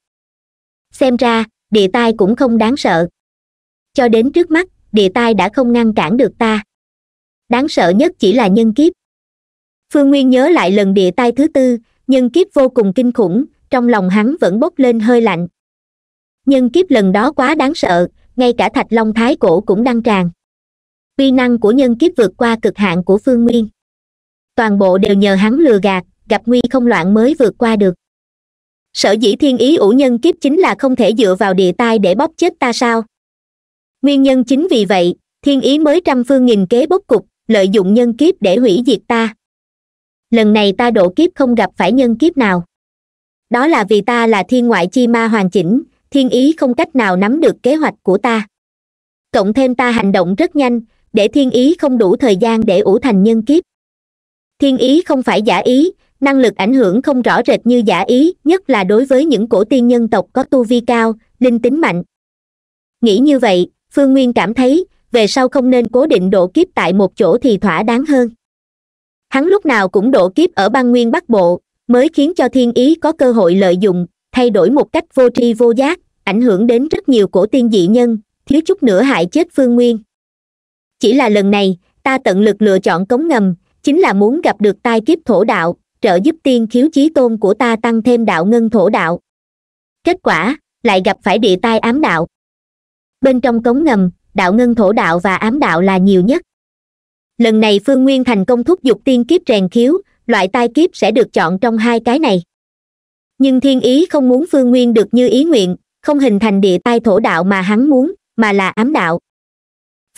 xem ra địa tai cũng không đáng sợ cho đến trước mắt địa tai đã không ngăn cản được ta đáng sợ nhất chỉ là nhân kiếp phương nguyên nhớ lại lần địa tai thứ tư nhân kiếp vô cùng kinh khủng trong lòng hắn vẫn bốc lên hơi lạnh nhân kiếp lần đó quá đáng sợ ngay cả thạch long thái cổ cũng đăng tràn uy năng của nhân kiếp vượt qua cực hạn của phương nguyên toàn bộ đều nhờ hắn lừa gạt gặp nguy không loạn mới vượt qua được sở dĩ thiên ý ủ nhân kiếp chính là không thể dựa vào địa tai để bóp chết ta sao nguyên nhân chính vì vậy thiên ý mới trăm phương nghìn kế bốc cục lợi dụng nhân kiếp để hủy diệt ta lần này ta độ kiếp không gặp phải nhân kiếp nào đó là vì ta là thiên ngoại chi ma hoàn chỉnh thiên ý không cách nào nắm được kế hoạch của ta cộng thêm ta hành động rất nhanh để thiên ý không đủ thời gian để ủ thành nhân kiếp thiên ý không phải giả ý năng lực ảnh hưởng không rõ rệt như giả ý nhất là đối với những cổ tiên nhân tộc có tu vi cao linh tính mạnh nghĩ như vậy phương nguyên cảm thấy về sau không nên cố định độ kiếp tại một chỗ thì thỏa đáng hơn hắn lúc nào cũng độ kiếp ở bang nguyên bắc bộ mới khiến cho thiên ý có cơ hội lợi dụng thay đổi một cách vô tri vô giác ảnh hưởng đến rất nhiều cổ tiên dị nhân thiếu chút nữa hại chết phương nguyên chỉ là lần này ta tận lực lựa chọn cống ngầm chính là muốn gặp được tai kiếp thổ đạo trợ giúp tiên khiếu chí tôn của ta tăng thêm đạo ngân thổ đạo kết quả lại gặp phải địa tai ám đạo bên trong cống ngầm đạo ngân thổ đạo và ám đạo là nhiều nhất lần này phương nguyên thành công thúc giục tiên kiếp rèn khiếu loại tai kiếp sẽ được chọn trong hai cái này nhưng thiên ý không muốn phương nguyên được như ý nguyện không hình thành địa tai thổ đạo mà hắn muốn mà là ám đạo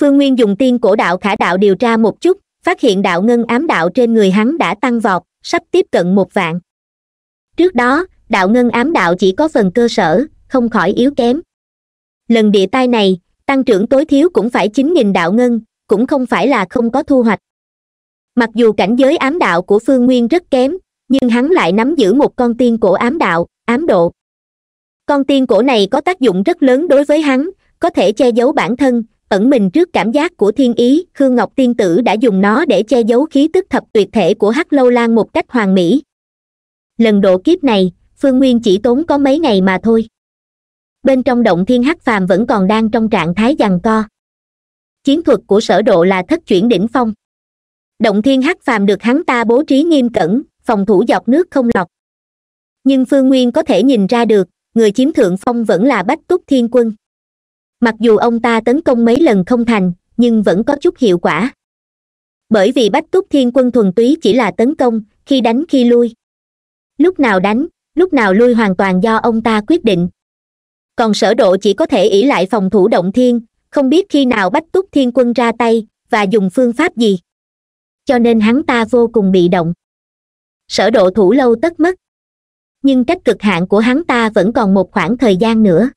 phương nguyên dùng tiên cổ đạo khả đạo điều tra một chút phát hiện đạo ngân ám đạo trên người hắn đã tăng vọt sắp tiếp cận một vạn trước đó đạo ngân ám đạo chỉ có phần cơ sở không khỏi yếu kém lần địa tai này tăng trưởng tối thiếu cũng phải chín nghìn đạo ngân cũng không phải là không có thu hoạch mặc dù cảnh giới ám đạo của phương nguyên rất kém nhưng hắn lại nắm giữ một con tiên cổ ám đạo ám độ con tiên cổ này có tác dụng rất lớn đối với hắn có thể che giấu bản thân ẩn mình trước cảm giác của thiên ý khương ngọc tiên tử đã dùng nó để che giấu khí tức thập tuyệt thể của hắc lâu lan một cách hoàn mỹ lần độ kiếp này phương nguyên chỉ tốn có mấy ngày mà thôi bên trong động thiên hắc phàm vẫn còn đang trong trạng thái giằng co chiến thuật của sở độ là thất chuyển đỉnh phong động thiên hắc phàm được hắn ta bố trí nghiêm cẩn phòng thủ dọc nước không lọc nhưng phương nguyên có thể nhìn ra được người chiếm thượng phong vẫn là bách túc thiên quân mặc dù ông ta tấn công mấy lần không thành nhưng vẫn có chút hiệu quả bởi vì bách túc thiên quân thuần túy chỉ là tấn công khi đánh khi lui lúc nào đánh lúc nào lui hoàn toàn do ông ta quyết định còn sở độ chỉ có thể ỷ lại phòng thủ động thiên không biết khi nào bách túc thiên quân ra tay và dùng phương pháp gì cho nên hắn ta vô cùng bị động sở độ thủ lâu tất mất nhưng cách cực hạn của hắn ta vẫn còn một khoảng thời gian nữa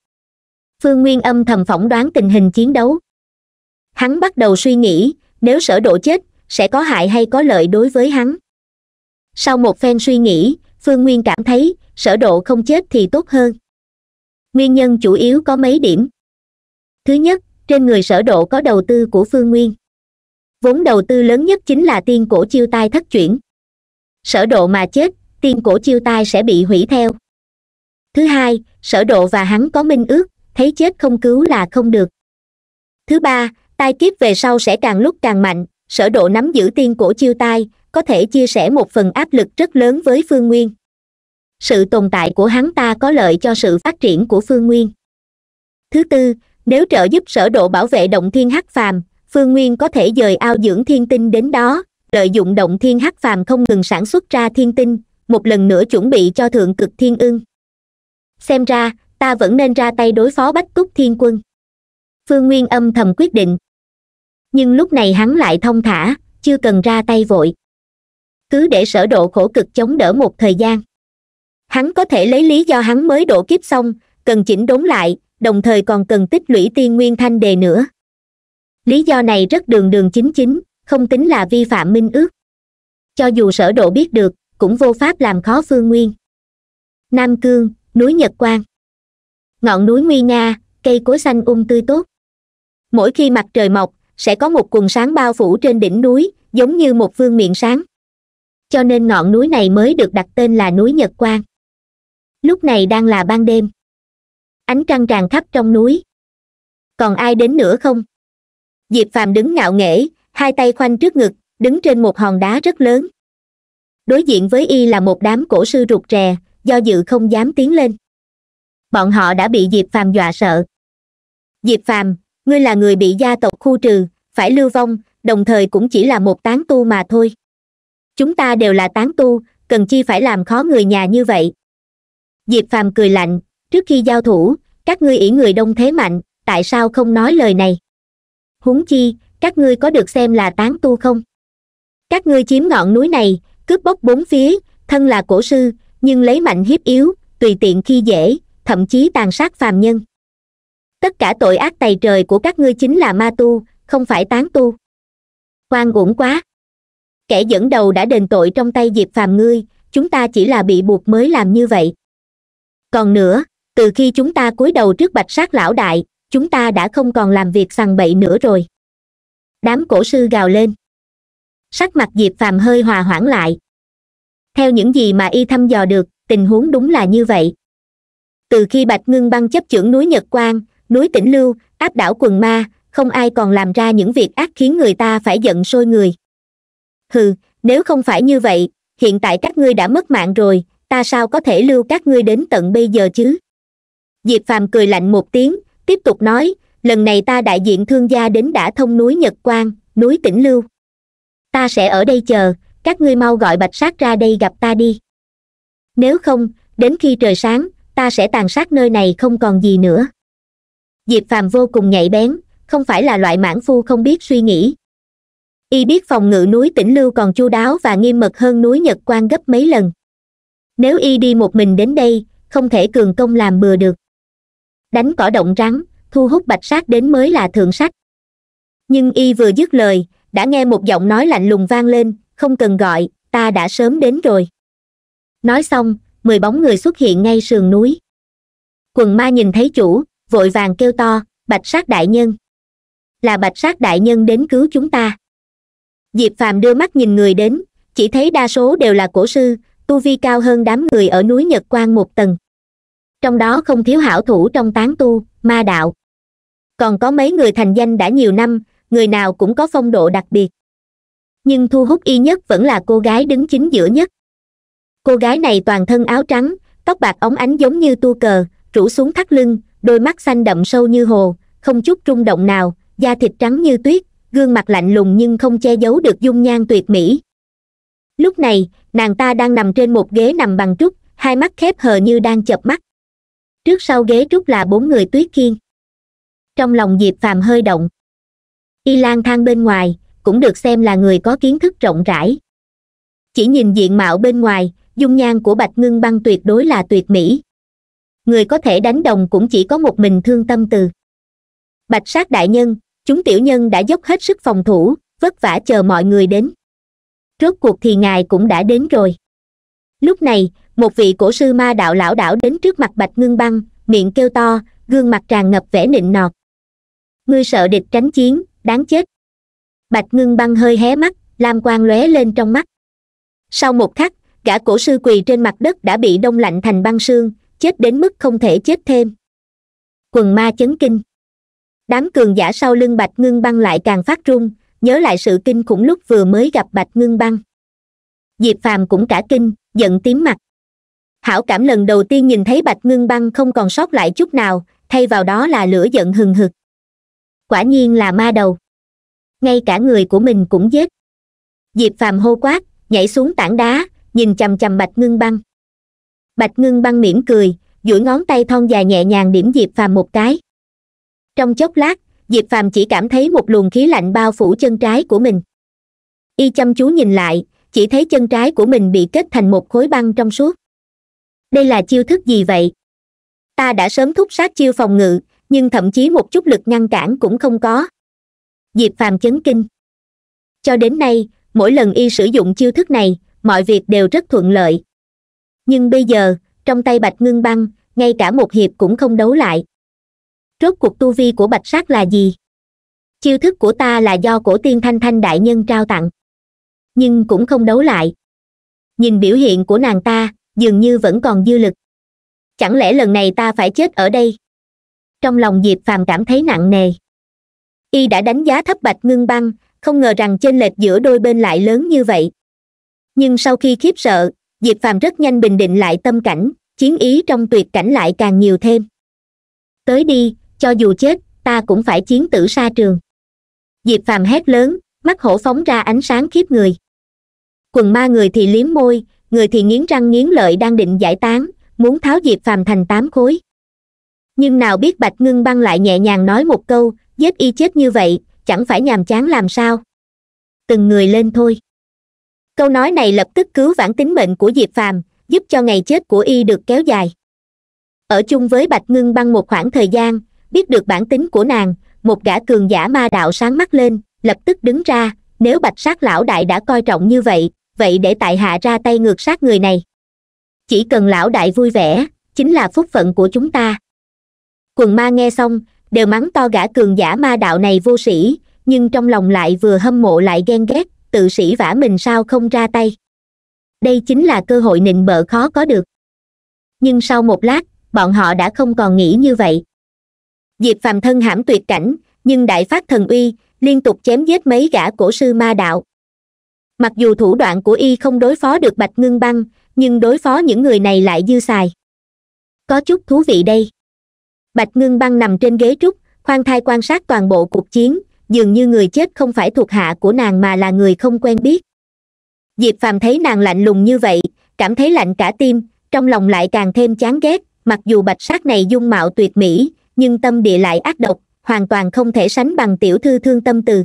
phương nguyên âm thầm phỏng đoán tình hình chiến đấu hắn bắt đầu suy nghĩ nếu sở độ chết sẽ có hại hay có lợi đối với hắn sau một phen suy nghĩ phương nguyên cảm thấy sở độ không chết thì tốt hơn nguyên nhân chủ yếu có mấy điểm thứ nhất trên người sở độ có đầu tư của phương nguyên vốn đầu tư lớn nhất chính là tiên cổ chiêu tai thất chuyển sở độ mà chết tiên cổ chiêu tai sẽ bị hủy theo thứ hai sở độ và hắn có minh ước thấy chết không cứu là không được thứ ba tai kiếp về sau sẽ càng lúc càng mạnh sở độ nắm giữ tiên cổ chiêu tai có thể chia sẻ một phần áp lực rất lớn với phương nguyên sự tồn tại của hắn ta có lợi cho sự phát triển của phương nguyên thứ tư nếu trợ giúp sở độ bảo vệ động thiên hắc phàm phương nguyên có thể dời ao dưỡng thiên tinh đến đó lợi dụng động thiên hắc phàm không ngừng sản xuất ra thiên tinh một lần nữa chuẩn bị cho thượng cực thiên ưng xem ra ta vẫn nên ra tay đối phó bách túc thiên quân phương nguyên âm thầm quyết định nhưng lúc này hắn lại thông thả chưa cần ra tay vội cứ để sở độ khổ cực chống đỡ một thời gian hắn có thể lấy lý do hắn mới độ kiếp xong cần chỉnh đốn lại đồng thời còn cần tích lũy tiên nguyên thanh đề nữa lý do này rất đường đường chính chính không tính là vi phạm minh ước cho dù sở độ biết được cũng vô pháp làm khó phương nguyên nam cương núi nhật quang ngọn núi nguy nga cây cối xanh um tươi tốt mỗi khi mặt trời mọc sẽ có một quần sáng bao phủ trên đỉnh núi giống như một vương miệng sáng cho nên ngọn núi này mới được đặt tên là núi nhật quang lúc này đang là ban đêm ánh trăng tràn khắp trong núi còn ai đến nữa không diệp phàm đứng ngạo nghễ hai tay khoanh trước ngực đứng trên một hòn đá rất lớn đối diện với y là một đám cổ sư rụt rè do dự không dám tiến lên bọn họ đã bị diệp phàm dọa sợ diệp phàm ngươi là người bị gia tộc khu trừ phải lưu vong đồng thời cũng chỉ là một tán tu mà thôi chúng ta đều là tán tu cần chi phải làm khó người nhà như vậy diệp phàm cười lạnh trước khi giao thủ các ngươi ỷ người đông thế mạnh tại sao không nói lời này huống chi các ngươi có được xem là tán tu không các ngươi chiếm ngọn núi này cướp bóc bốn phía thân là cổ sư nhưng lấy mạnh hiếp yếu tùy tiện khi dễ thậm chí tàn sát phàm nhân tất cả tội ác tày trời của các ngươi chính là ma tu không phải tán tu Quan uổng quá kẻ dẫn đầu đã đền tội trong tay diệp phàm ngươi chúng ta chỉ là bị buộc mới làm như vậy còn nữa từ khi chúng ta cúi đầu trước bạch sát lão đại chúng ta đã không còn làm việc sằng bậy nữa rồi đám cổ sư gào lên sắc mặt diệp phàm hơi hòa hoãn lại theo những gì mà y thăm dò được tình huống đúng là như vậy từ khi bạch ngưng băng chấp chưởng núi nhật quang núi tĩnh lưu áp đảo quần ma không ai còn làm ra những việc ác khiến người ta phải giận sôi người hừ nếu không phải như vậy hiện tại các ngươi đã mất mạng rồi ta sao có thể lưu các ngươi đến tận bây giờ chứ diệp phàm cười lạnh một tiếng tiếp tục nói lần này ta đại diện thương gia đến đã thông núi nhật quang núi Tĩnh lưu ta sẽ ở đây chờ các ngươi mau gọi bạch sát ra đây gặp ta đi nếu không đến khi trời sáng ta sẽ tàn sát nơi này không còn gì nữa diệp phàm vô cùng nhạy bén không phải là loại mãn phu không biết suy nghĩ y biết phòng ngự núi Tĩnh lưu còn chu đáo và nghiêm mật hơn núi nhật quang gấp mấy lần nếu y đi một mình đến đây không thể cường công làm bừa được đánh cỏ động rắn thu hút bạch sát đến mới là thượng sách nhưng y vừa dứt lời đã nghe một giọng nói lạnh lùng vang lên không cần gọi ta đã sớm đến rồi nói xong mười bóng người xuất hiện ngay sườn núi quần ma nhìn thấy chủ vội vàng kêu to bạch sát đại nhân là bạch sát đại nhân đến cứu chúng ta diệp phàm đưa mắt nhìn người đến chỉ thấy đa số đều là cổ sư tu vi cao hơn đám người ở núi nhật quang một tầng trong đó không thiếu hảo thủ trong tán tu ma đạo còn có mấy người thành danh đã nhiều năm người nào cũng có phong độ đặc biệt nhưng thu hút y nhất vẫn là cô gái đứng chính giữa nhất cô gái này toàn thân áo trắng tóc bạc óng ánh giống như tu cờ rủ xuống thắt lưng đôi mắt xanh đậm sâu như hồ không chút rung động nào da thịt trắng như tuyết gương mặt lạnh lùng nhưng không che giấu được dung nhan tuyệt mỹ lúc này nàng ta đang nằm trên một ghế nằm bằng trúc hai mắt khép hờ như đang chợp mắt trước sau ghế trúc là bốn người tuyết kiên trong lòng diệp phàm hơi động y lang thang bên ngoài cũng được xem là người có kiến thức rộng rãi chỉ nhìn diện mạo bên ngoài dung nhan của bạch ngưng băng tuyệt đối là tuyệt mỹ người có thể đánh đồng cũng chỉ có một mình thương tâm từ bạch sát đại nhân chúng tiểu nhân đã dốc hết sức phòng thủ vất vả chờ mọi người đến rốt cuộc thì ngài cũng đã đến rồi lúc này một vị cổ sư ma đạo lão đảo đến trước mặt bạch ngưng băng miệng kêu to gương mặt tràn ngập vẻ nịnh nọt ngươi sợ địch tránh chiến đáng chết bạch ngưng băng hơi hé mắt lam quang lóe lên trong mắt sau một khắc gã cổ sư quỳ trên mặt đất đã bị đông lạnh thành băng sương chết đến mức không thể chết thêm quần ma chấn kinh đám cường giả sau lưng bạch ngưng băng lại càng phát rung nhớ lại sự kinh khủng lúc vừa mới gặp bạch ngưng băng diệp phàm cũng cả kinh giận tím mặt hảo cảm lần đầu tiên nhìn thấy bạch ngưng băng không còn sót lại chút nào thay vào đó là lửa giận hừng hực quả nhiên là ma đầu ngay cả người của mình cũng giết diệp phàm hô quát nhảy xuống tảng đá nhìn chằm chằm bạch ngưng băng bạch ngưng băng mỉm cười duỗi ngón tay thon dài nhẹ nhàng điểm diệp phàm một cái trong chốc lát diệp phàm chỉ cảm thấy một luồng khí lạnh bao phủ chân trái của mình y chăm chú nhìn lại chỉ thấy chân trái của mình bị kết thành một khối băng trong suốt đây là chiêu thức gì vậy ta đã sớm thúc sát chiêu phòng ngự nhưng thậm chí một chút lực ngăn cản cũng không có diệp phàm chấn kinh cho đến nay mỗi lần y sử dụng chiêu thức này mọi việc đều rất thuận lợi nhưng bây giờ trong tay bạch ngưng băng ngay cả một hiệp cũng không đấu lại rốt cuộc tu vi của bạch sát là gì chiêu thức của ta là do cổ tiên thanh thanh đại nhân trao tặng nhưng cũng không đấu lại nhìn biểu hiện của nàng ta dường như vẫn còn dư lực chẳng lẽ lần này ta phải chết ở đây trong lòng diệp phàm cảm thấy nặng nề y đã đánh giá thấp bạch ngưng băng không ngờ rằng chênh lệch giữa đôi bên lại lớn như vậy nhưng sau khi khiếp sợ diệp phàm rất nhanh bình định lại tâm cảnh chiến ý trong tuyệt cảnh lại càng nhiều thêm tới đi cho dù chết ta cũng phải chiến tử xa trường diệp phàm hét lớn mắt hổ phóng ra ánh sáng khiếp người quần ma người thì liếm môi người thì nghiến răng nghiến lợi đang định giải tán muốn tháo diệp phàm thành tám khối nhưng nào biết bạch ngưng băng lại nhẹ nhàng nói một câu giết y chết như vậy chẳng phải nhàm chán làm sao từng người lên thôi câu nói này lập tức cứu vãn tính mệnh của diệp phàm giúp cho ngày chết của y được kéo dài ở chung với bạch ngưng băng một khoảng thời gian biết được bản tính của nàng một gã cường giả ma đạo sáng mắt lên lập tức đứng ra nếu bạch sát lão đại đã coi trọng như vậy vậy để tại hạ ra tay ngược sát người này chỉ cần lão đại vui vẻ chính là phúc phận của chúng ta quần ma nghe xong đều mắng to gã cường giả ma đạo này vô sĩ nhưng trong lòng lại vừa hâm mộ lại ghen ghét tự sĩ vả mình sao không ra tay đây chính là cơ hội nịnh bợ khó có được nhưng sau một lát bọn họ đã không còn nghĩ như vậy diệp phàm thân hãm tuyệt cảnh nhưng đại phát thần uy liên tục chém giết mấy gã cổ sư ma đạo mặc dù thủ đoạn của y không đối phó được bạch ngưng băng nhưng đối phó những người này lại dư xài có chút thú vị đây bạch ngưng băng nằm trên ghế trúc khoan thai quan sát toàn bộ cuộc chiến dường như người chết không phải thuộc hạ của nàng mà là người không quen biết diệp phàm thấy nàng lạnh lùng như vậy cảm thấy lạnh cả tim trong lòng lại càng thêm chán ghét mặc dù bạch sát này dung mạo tuyệt mỹ nhưng tâm địa lại ác độc hoàn toàn không thể sánh bằng tiểu thư thương tâm từ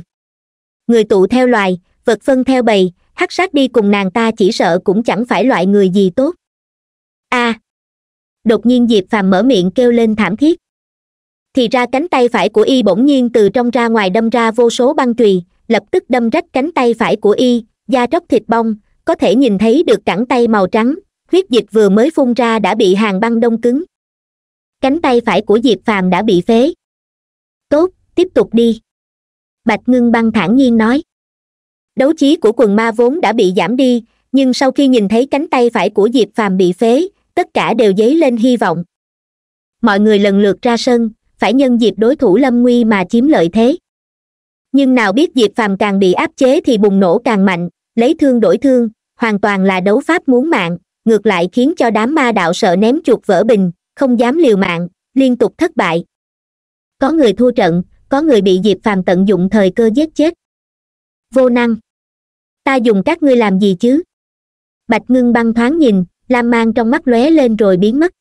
người tụ theo loài vật phân theo bầy hắc sát đi cùng nàng ta chỉ sợ cũng chẳng phải loại người gì tốt a à, đột nhiên diệp phàm mở miệng kêu lên thảm thiết thì ra cánh tay phải của y bỗng nhiên từ trong ra ngoài đâm ra vô số băng chùy lập tức đâm rách cánh tay phải của y da tróc thịt bong có thể nhìn thấy được cẳng tay màu trắng huyết dịch vừa mới phun ra đã bị hàng băng đông cứng cánh tay phải của diệp phàm đã bị phế tốt tiếp tục đi bạch ngưng băng thản nhiên nói đấu trí của quần ma vốn đã bị giảm đi nhưng sau khi nhìn thấy cánh tay phải của diệp phàm bị phế tất cả đều dấy lên hy vọng mọi người lần lượt ra sân phải nhân dịp đối thủ lâm nguy mà chiếm lợi thế nhưng nào biết diệp phàm càng bị áp chế thì bùng nổ càng mạnh lấy thương đổi thương hoàn toàn là đấu pháp muốn mạng ngược lại khiến cho đám ma đạo sợ ném chuột vỡ bình không dám liều mạng liên tục thất bại có người thua trận có người bị diệp phàm tận dụng thời cơ giết chết vô năng ta dùng các ngươi làm gì chứ bạch ngưng băng thoáng nhìn lam mang trong mắt lóe lên rồi biến mất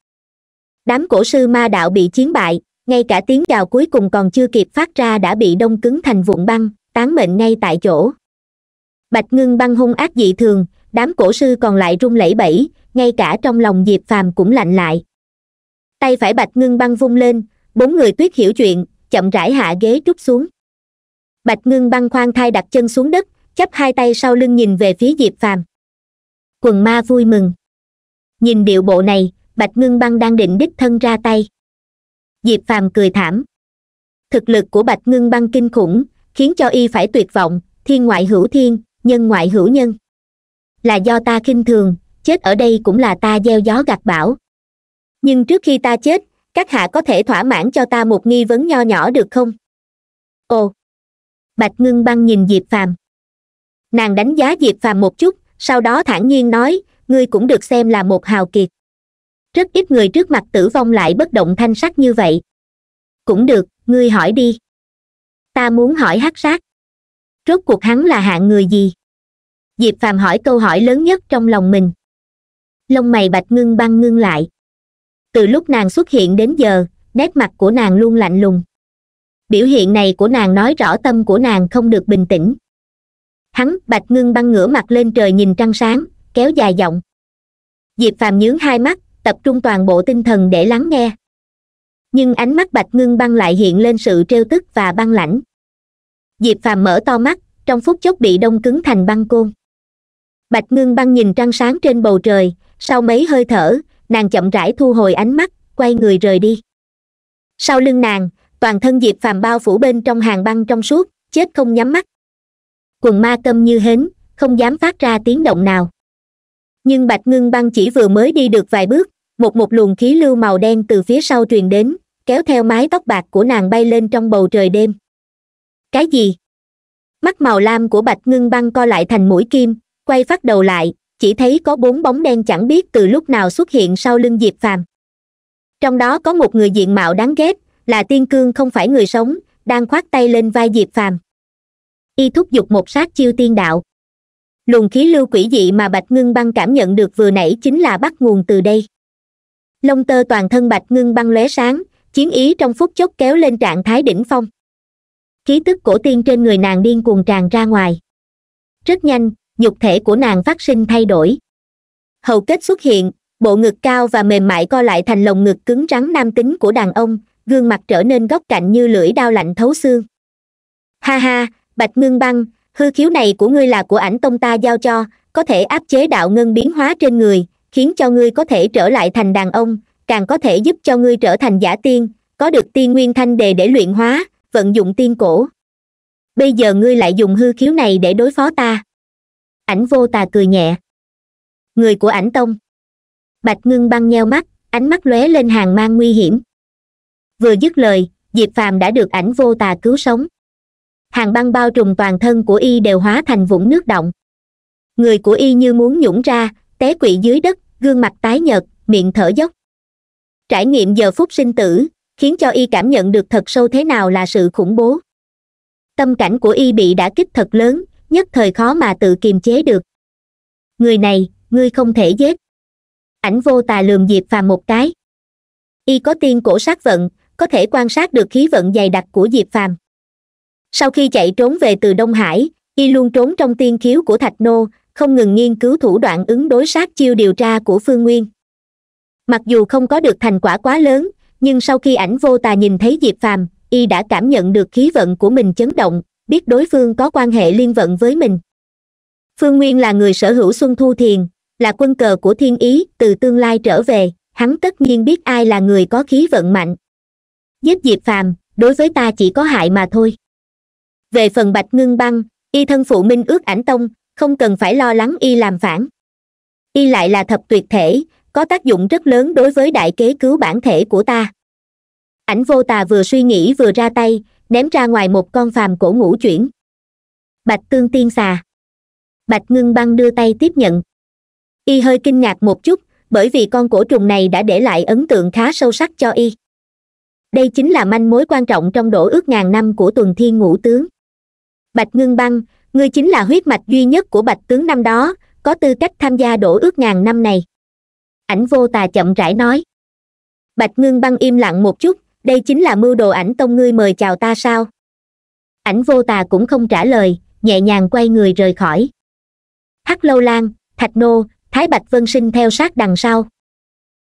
đám cổ sư ma đạo bị chiến bại ngay cả tiếng chào cuối cùng còn chưa kịp phát ra đã bị đông cứng thành vụn băng tán mệnh ngay tại chỗ bạch ngưng băng hung ác dị thường đám cổ sư còn lại run lẩy bẩy ngay cả trong lòng diệp phàm cũng lạnh lại tay phải bạch ngưng băng vung lên bốn người tuyết hiểu chuyện chậm rãi hạ ghế trút xuống bạch ngưng băng khoan thai đặt chân xuống đất chắp hai tay sau lưng nhìn về phía diệp phàm quần ma vui mừng nhìn điệu bộ này bạch ngưng băng đang định đích thân ra tay diệp phàm cười thảm thực lực của bạch ngưng băng kinh khủng khiến cho y phải tuyệt vọng thiên ngoại hữu thiên nhân ngoại hữu nhân là do ta khinh thường chết ở đây cũng là ta gieo gió gặt bão nhưng trước khi ta chết các hạ có thể thỏa mãn cho ta một nghi vấn nho nhỏ được không ồ bạch ngưng băng nhìn diệp phàm nàng đánh giá diệp phàm một chút sau đó thản nhiên nói ngươi cũng được xem là một hào kiệt rất ít người trước mặt tử vong lại bất động thanh sắc như vậy cũng được ngươi hỏi đi ta muốn hỏi hắc sát rốt cuộc hắn là hạng người gì diệp phàm hỏi câu hỏi lớn nhất trong lòng mình lông mày bạch ngưng băng ngưng lại từ lúc nàng xuất hiện đến giờ nét mặt của nàng luôn lạnh lùng biểu hiện này của nàng nói rõ tâm của nàng không được bình tĩnh hắn bạch ngưng băng ngửa mặt lên trời nhìn trăng sáng kéo dài giọng diệp phàm nhướng hai mắt tập trung toàn bộ tinh thần để lắng nghe nhưng ánh mắt bạch ngưng băng lại hiện lên sự trêu tức và băng lãnh diệp phàm mở to mắt trong phút chốc bị đông cứng thành băng côn bạch ngưng băng nhìn trăng sáng trên bầu trời sau mấy hơi thở nàng chậm rãi thu hồi ánh mắt quay người rời đi sau lưng nàng toàn thân diệp phàm bao phủ bên trong hàng băng trong suốt chết không nhắm mắt quần ma câm như hến không dám phát ra tiếng động nào nhưng bạch ngưng băng chỉ vừa mới đi được vài bước một một luồng khí lưu màu đen từ phía sau truyền đến kéo theo mái tóc bạc của nàng bay lên trong bầu trời đêm cái gì mắt màu lam của bạch ngưng băng co lại thành mũi kim quay phát đầu lại chỉ thấy có bốn bóng đen chẳng biết từ lúc nào xuất hiện sau lưng diệp phàm trong đó có một người diện mạo đáng ghét là tiên cương không phải người sống đang khoác tay lên vai diệp phàm y thúc giục một sát chiêu tiên đạo luồng khí lưu quỷ dị mà bạch ngưng băng cảm nhận được vừa nãy chính là bắt nguồn từ đây lông tơ toàn thân bạch ngưng băng lóe sáng chiến ý trong phút chốc kéo lên trạng thái đỉnh phong khí tức cổ tiên trên người nàng điên cuồng tràn ra ngoài rất nhanh nhục thể của nàng phát sinh thay đổi hầu kết xuất hiện bộ ngực cao và mềm mại co lại thành lồng ngực cứng rắn nam tính của đàn ông gương mặt trở nên góc cạnh như lưỡi đao lạnh thấu xương ha ha bạch ngưng băng hư khiếu này của ngươi là của ảnh tông ta giao cho có thể áp chế đạo ngân biến hóa trên người khiến cho ngươi có thể trở lại thành đàn ông càng có thể giúp cho ngươi trở thành giả tiên có được tiên nguyên thanh đề để luyện hóa vận dụng tiên cổ bây giờ ngươi lại dùng hư khiếu này để đối phó ta ảnh vô tà cười nhẹ người của ảnh tông bạch ngưng băng nheo mắt ánh mắt lóe lên hàng mang nguy hiểm vừa dứt lời diệp phàm đã được ảnh vô tà cứu sống hàng băng bao trùm toàn thân của y đều hóa thành vũng nước động người của y như muốn nhũng ra té quỵ dưới đất gương mặt tái nhợt miệng thở dốc trải nghiệm giờ phút sinh tử khiến cho y cảm nhận được thật sâu thế nào là sự khủng bố tâm cảnh của y bị đã kích thật lớn nhất thời khó mà tự kiềm chế được người này ngươi không thể giết ảnh vô tà lường diệp phàm một cái y có tiên cổ sát vận có thể quan sát được khí vận dày đặc của diệp phàm sau khi chạy trốn về từ đông hải y luôn trốn trong tiên khiếu của thạch nô không ngừng nghiên cứu thủ đoạn ứng đối sát chiêu điều tra của phương nguyên mặc dù không có được thành quả quá lớn nhưng sau khi ảnh vô tà nhìn thấy diệp phàm y đã cảm nhận được khí vận của mình chấn động biết đối phương có quan hệ liên vận với mình phương nguyên là người sở hữu xuân thu thiền là quân cờ của thiên ý từ tương lai trở về hắn tất nhiên biết ai là người có khí vận mạnh giết diệp phàm đối với ta chỉ có hại mà thôi về phần bạch ngưng băng y thân phụ minh ước ảnh tông không cần phải lo lắng y làm phản y lại là thập tuyệt thể có tác dụng rất lớn đối với đại kế cứu bản thể của ta ảnh vô tà vừa suy nghĩ vừa ra tay ném ra ngoài một con phàm cổ ngũ chuyển bạch tương tiên xà bạch ngưng băng đưa tay tiếp nhận y hơi kinh ngạc một chút bởi vì con cổ trùng này đã để lại ấn tượng khá sâu sắc cho y đây chính là manh mối quan trọng trong đổ ước ngàn năm của tuần thiên ngũ tướng bạch ngưng băng ngươi chính là huyết mạch duy nhất của bạch tướng năm đó có tư cách tham gia đổ ước ngàn năm này ảnh vô tà chậm rãi nói bạch ngưng băng im lặng một chút đây chính là mưu đồ ảnh tông ngươi mời chào ta sao ảnh vô tà cũng không trả lời nhẹ nhàng quay người rời khỏi hắc lâu lan thạch nô thái bạch vân sinh theo sát đằng sau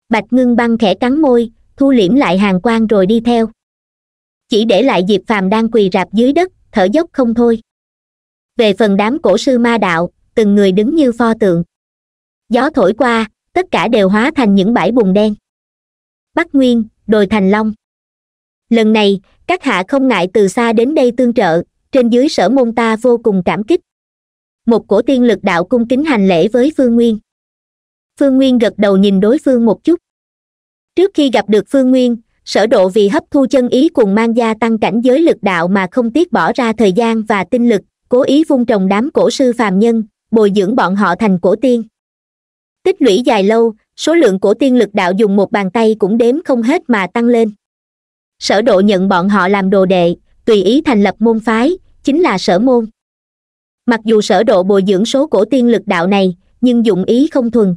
bạch ngưng băng khẽ cắn môi thu liễm lại hàng quan rồi đi theo chỉ để lại diệp phàm đang quỳ rạp dưới đất thở dốc không thôi về phần đám cổ sư ma đạo từng người đứng như pho tượng gió thổi qua tất cả đều hóa thành những bãi bùn đen bắc nguyên đồi thành long lần này các hạ không ngại từ xa đến đây tương trợ trên dưới sở môn ta vô cùng cảm kích một cổ tiên lực đạo cung kính hành lễ với phương nguyên phương nguyên gật đầu nhìn đối phương một chút trước khi gặp được phương nguyên sở độ vì hấp thu chân ý cùng mang gia tăng cảnh giới lực đạo mà không tiếc bỏ ra thời gian và tinh lực cố ý vung trồng đám cổ sư phàm nhân bồi dưỡng bọn họ thành cổ tiên tích lũy dài lâu số lượng cổ tiên lực đạo dùng một bàn tay cũng đếm không hết mà tăng lên sở độ nhận bọn họ làm đồ đệ tùy ý thành lập môn phái chính là sở môn mặc dù sở độ bồi dưỡng số cổ tiên lực đạo này nhưng dụng ý không thuần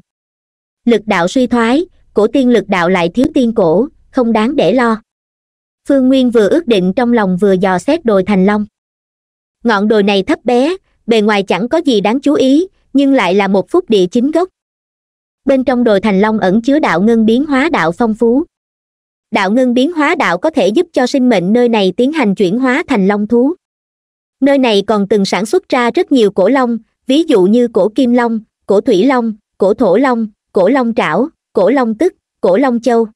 lực đạo suy thoái cổ tiên lực đạo lại thiếu tiên cổ không đáng để lo phương nguyên vừa ước định trong lòng vừa dò xét đồi thành long ngọn đồi này thấp bé bề ngoài chẳng có gì đáng chú ý nhưng lại là một phúc địa chính gốc bên trong đồi thành long ẩn chứa đạo ngân biến hóa đạo phong phú đạo ngưng biến hóa đạo có thể giúp cho sinh mệnh nơi này tiến hành chuyển hóa thành long thú nơi này còn từng sản xuất ra rất nhiều cổ long ví dụ như cổ kim long cổ thủy long cổ thổ long cổ long trảo cổ long tức cổ long châu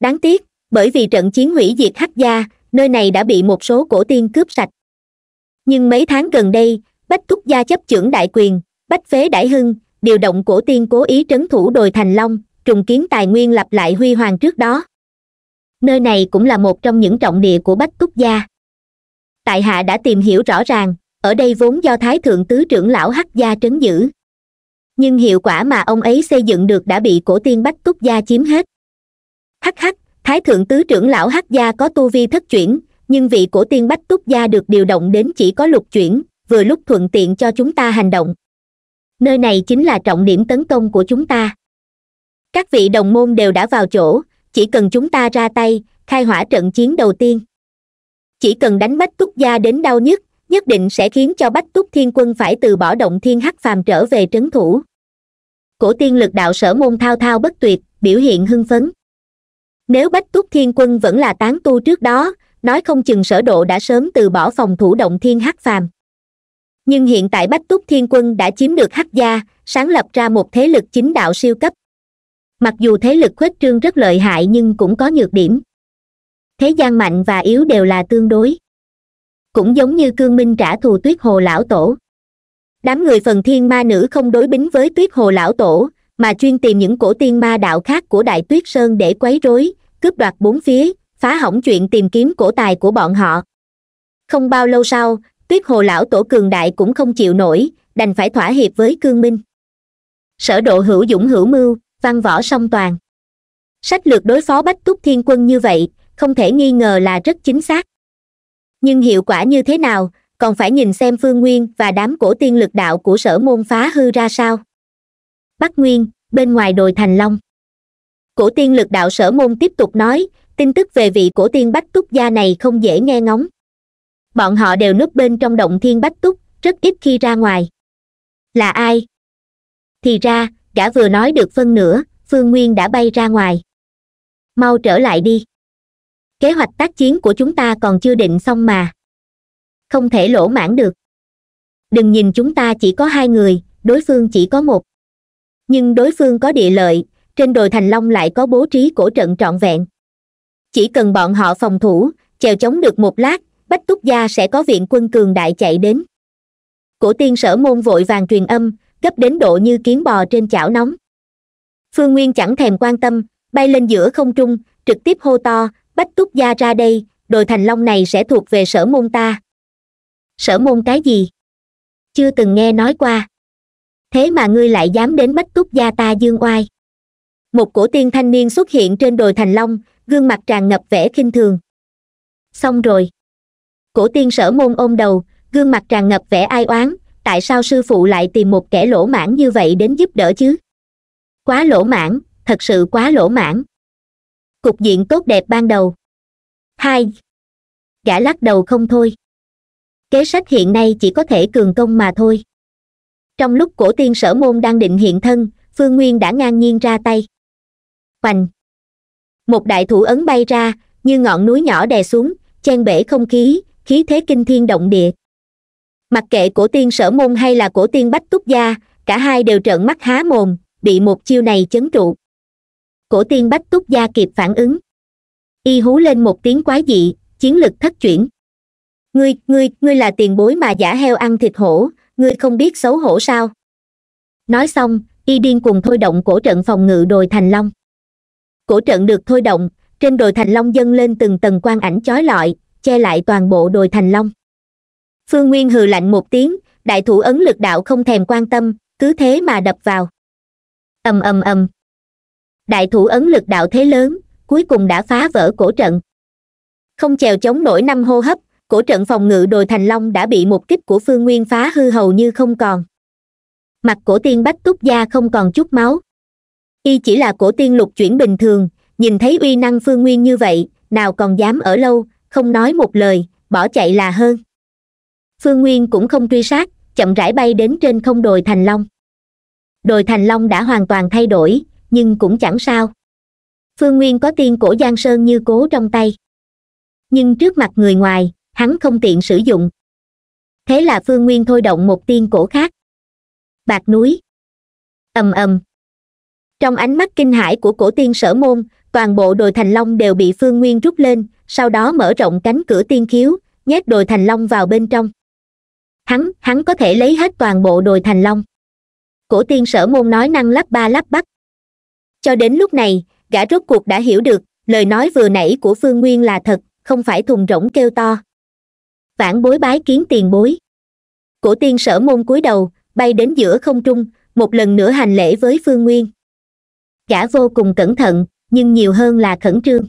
đáng tiếc bởi vì trận chiến hủy diệt hắc gia nơi này đã bị một số cổ tiên cướp sạch nhưng mấy tháng gần đây bách thúc gia chấp trưởng đại quyền bách phế đại hưng điều động cổ tiên cố ý trấn thủ đồi thành long trùng kiến tài nguyên lặp lại huy hoàng trước đó nơi này cũng là một trong những trọng địa của bách túc gia tại hạ đã tìm hiểu rõ ràng ở đây vốn do thái thượng tứ trưởng lão hắc gia trấn giữ nhưng hiệu quả mà ông ấy xây dựng được đã bị cổ tiên bách túc gia chiếm hết hắc hắc thái thượng tứ trưởng lão hắc gia có tu vi thất chuyển nhưng vị cổ tiên bách túc gia được điều động đến chỉ có lục chuyển vừa lúc thuận tiện cho chúng ta hành động nơi này chính là trọng điểm tấn công của chúng ta các vị đồng môn đều đã vào chỗ chỉ cần chúng ta ra tay khai hỏa trận chiến đầu tiên chỉ cần đánh bách túc gia đến đau nhất nhất định sẽ khiến cho bách túc thiên quân phải từ bỏ động thiên hắc phàm trở về trấn thủ cổ tiên lực đạo sở môn thao thao bất tuyệt biểu hiện hưng phấn nếu bách túc thiên quân vẫn là tán tu trước đó nói không chừng sở độ đã sớm từ bỏ phòng thủ động thiên hắc phàm nhưng hiện tại bách túc thiên quân đã chiếm được hắc gia sáng lập ra một thế lực chính đạo siêu cấp mặc dù thế lực khuếch trương rất lợi hại nhưng cũng có nhược điểm thế gian mạnh và yếu đều là tương đối cũng giống như cương minh trả thù tuyết hồ lão tổ đám người phần thiên ma nữ không đối bính với tuyết hồ lão tổ mà chuyên tìm những cổ tiên ma đạo khác của đại tuyết sơn để quấy rối cướp đoạt bốn phía phá hỏng chuyện tìm kiếm cổ tài của bọn họ không bao lâu sau tuyết hồ lão tổ cường đại cũng không chịu nổi đành phải thỏa hiệp với cương minh sở độ hữu dũng hữu mưu văn võ song toàn sách lược đối phó bách túc thiên quân như vậy không thể nghi ngờ là rất chính xác nhưng hiệu quả như thế nào còn phải nhìn xem phương nguyên và đám cổ tiên lực đạo của sở môn phá hư ra sao bắc nguyên bên ngoài đồi thành long cổ tiên lực đạo sở môn tiếp tục nói tin tức về vị cổ tiên bách túc gia này không dễ nghe ngóng bọn họ đều núp bên trong động thiên bách túc rất ít khi ra ngoài là ai thì ra gã vừa nói được phân nửa phương nguyên đã bay ra ngoài mau trở lại đi kế hoạch tác chiến của chúng ta còn chưa định xong mà không thể lỗ mãn được đừng nhìn chúng ta chỉ có hai người đối phương chỉ có một nhưng đối phương có địa lợi trên đồi thành long lại có bố trí cổ trận trọn vẹn chỉ cần bọn họ phòng thủ chèo chống được một lát bách túc gia sẽ có viện quân cường đại chạy đến cổ tiên sở môn vội vàng truyền âm gấp đến độ như kiến bò trên chảo nóng phương nguyên chẳng thèm quan tâm bay lên giữa không trung trực tiếp hô to bách túc gia ra đây đồi thành long này sẽ thuộc về sở môn ta sở môn cái gì chưa từng nghe nói qua thế mà ngươi lại dám đến bách túc gia ta dương oai một cổ tiên thanh niên xuất hiện trên đồi thành long gương mặt tràn ngập vẻ khinh thường xong rồi cổ tiên sở môn ôm đầu gương mặt tràn ngập vẻ ai oán tại sao sư phụ lại tìm một kẻ lỗ mãn như vậy đến giúp đỡ chứ quá lỗ mãn thật sự quá lỗ mãn cục diện tốt đẹp ban đầu hai gã lắc đầu không thôi kế sách hiện nay chỉ có thể cường công mà thôi trong lúc cổ tiên sở môn đang định hiện thân phương nguyên đã ngang nhiên ra tay hoành một đại thủ ấn bay ra như ngọn núi nhỏ đè xuống chen bể không khí khí thế kinh thiên động địa mặc kệ cổ tiên sở môn hay là cổ tiên bách túc gia cả hai đều trợn mắt há mồm bị một chiêu này chấn trụ cổ tiên bách túc gia kịp phản ứng y hú lên một tiếng quái dị chiến lực thất chuyển ngươi ngươi ngươi là tiền bối mà giả heo ăn thịt hổ ngươi không biết xấu hổ sao nói xong y điên cùng thôi động cổ trận phòng ngự đồi thành long cổ trận được thôi động trên đồi thành long dâng lên từng tầng quan ảnh chói lọi che lại toàn bộ đồi thành long phương nguyên hừ lạnh một tiếng đại thủ ấn lực đạo không thèm quan tâm cứ thế mà đập vào ầm ầm ầm đại thủ ấn lực đạo thế lớn cuối cùng đã phá vỡ cổ trận không chèo chống nổi năm hô hấp cổ trận phòng ngự đồi thành long đã bị một kích của phương nguyên phá hư hầu như không còn mặt cổ tiên bách túc da không còn chút máu y chỉ là cổ tiên lục chuyển bình thường nhìn thấy uy năng phương nguyên như vậy nào còn dám ở lâu không nói một lời bỏ chạy là hơn phương nguyên cũng không truy sát chậm rãi bay đến trên không đồi thành long đồi thành long đã hoàn toàn thay đổi nhưng cũng chẳng sao phương nguyên có tiên cổ giang sơn như cố trong tay nhưng trước mặt người ngoài hắn không tiện sử dụng thế là phương nguyên thôi động một tiên cổ khác bạc núi ầm ầm trong ánh mắt kinh hãi của cổ tiên sở môn toàn bộ đồi thành long đều bị phương nguyên rút lên sau đó mở rộng cánh cửa tiên khiếu nhét đồi thành long vào bên trong hắn hắn có thể lấy hết toàn bộ đồi thành long cổ tiên sở môn nói năng lắp ba lắp bắp cho đến lúc này gã rốt cuộc đã hiểu được lời nói vừa nãy của phương nguyên là thật không phải thùng rỗng kêu to vãn bối bái kiến tiền bối cổ tiên sở môn cúi đầu bay đến giữa không trung một lần nữa hành lễ với phương nguyên gã vô cùng cẩn thận nhưng nhiều hơn là khẩn trương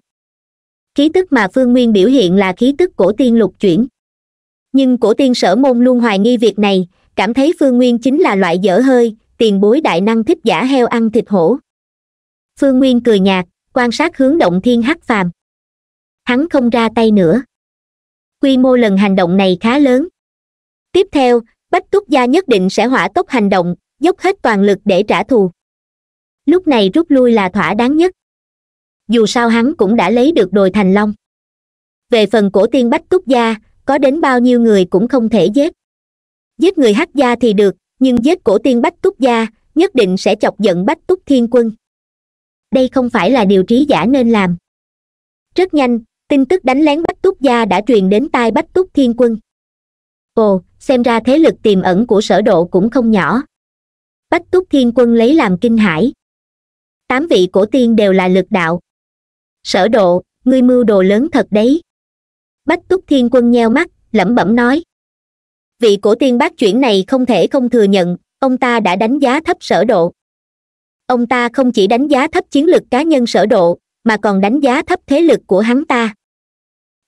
khí tức mà phương nguyên biểu hiện là khí tức cổ tiên lục chuyển nhưng cổ tiên sở môn luôn hoài nghi việc này cảm thấy phương nguyên chính là loại dở hơi tiền bối đại năng thích giả heo ăn thịt hổ phương nguyên cười nhạt quan sát hướng động thiên hắc phàm hắn không ra tay nữa quy mô lần hành động này khá lớn tiếp theo bách túc gia nhất định sẽ hỏa tốc hành động dốc hết toàn lực để trả thù lúc này rút lui là thỏa đáng nhất dù sao hắn cũng đã lấy được đồi thành long về phần cổ tiên bách túc gia có đến bao nhiêu người cũng không thể giết giết người hắc gia thì được nhưng giết cổ tiên bách túc gia nhất định sẽ chọc giận bách túc thiên quân đây không phải là điều trí giả nên làm rất nhanh tin tức đánh lén bách túc gia đã truyền đến tai bách túc thiên quân ồ xem ra thế lực tiềm ẩn của sở độ cũng không nhỏ bách túc thiên quân lấy làm kinh hãi tám vị cổ tiên đều là lực đạo sở độ ngươi mưu đồ lớn thật đấy bách túc thiên quân nheo mắt lẩm bẩm nói vị cổ tiên bác chuyển này không thể không thừa nhận ông ta đã đánh giá thấp sở độ ông ta không chỉ đánh giá thấp chiến lược cá nhân sở độ mà còn đánh giá thấp thế lực của hắn ta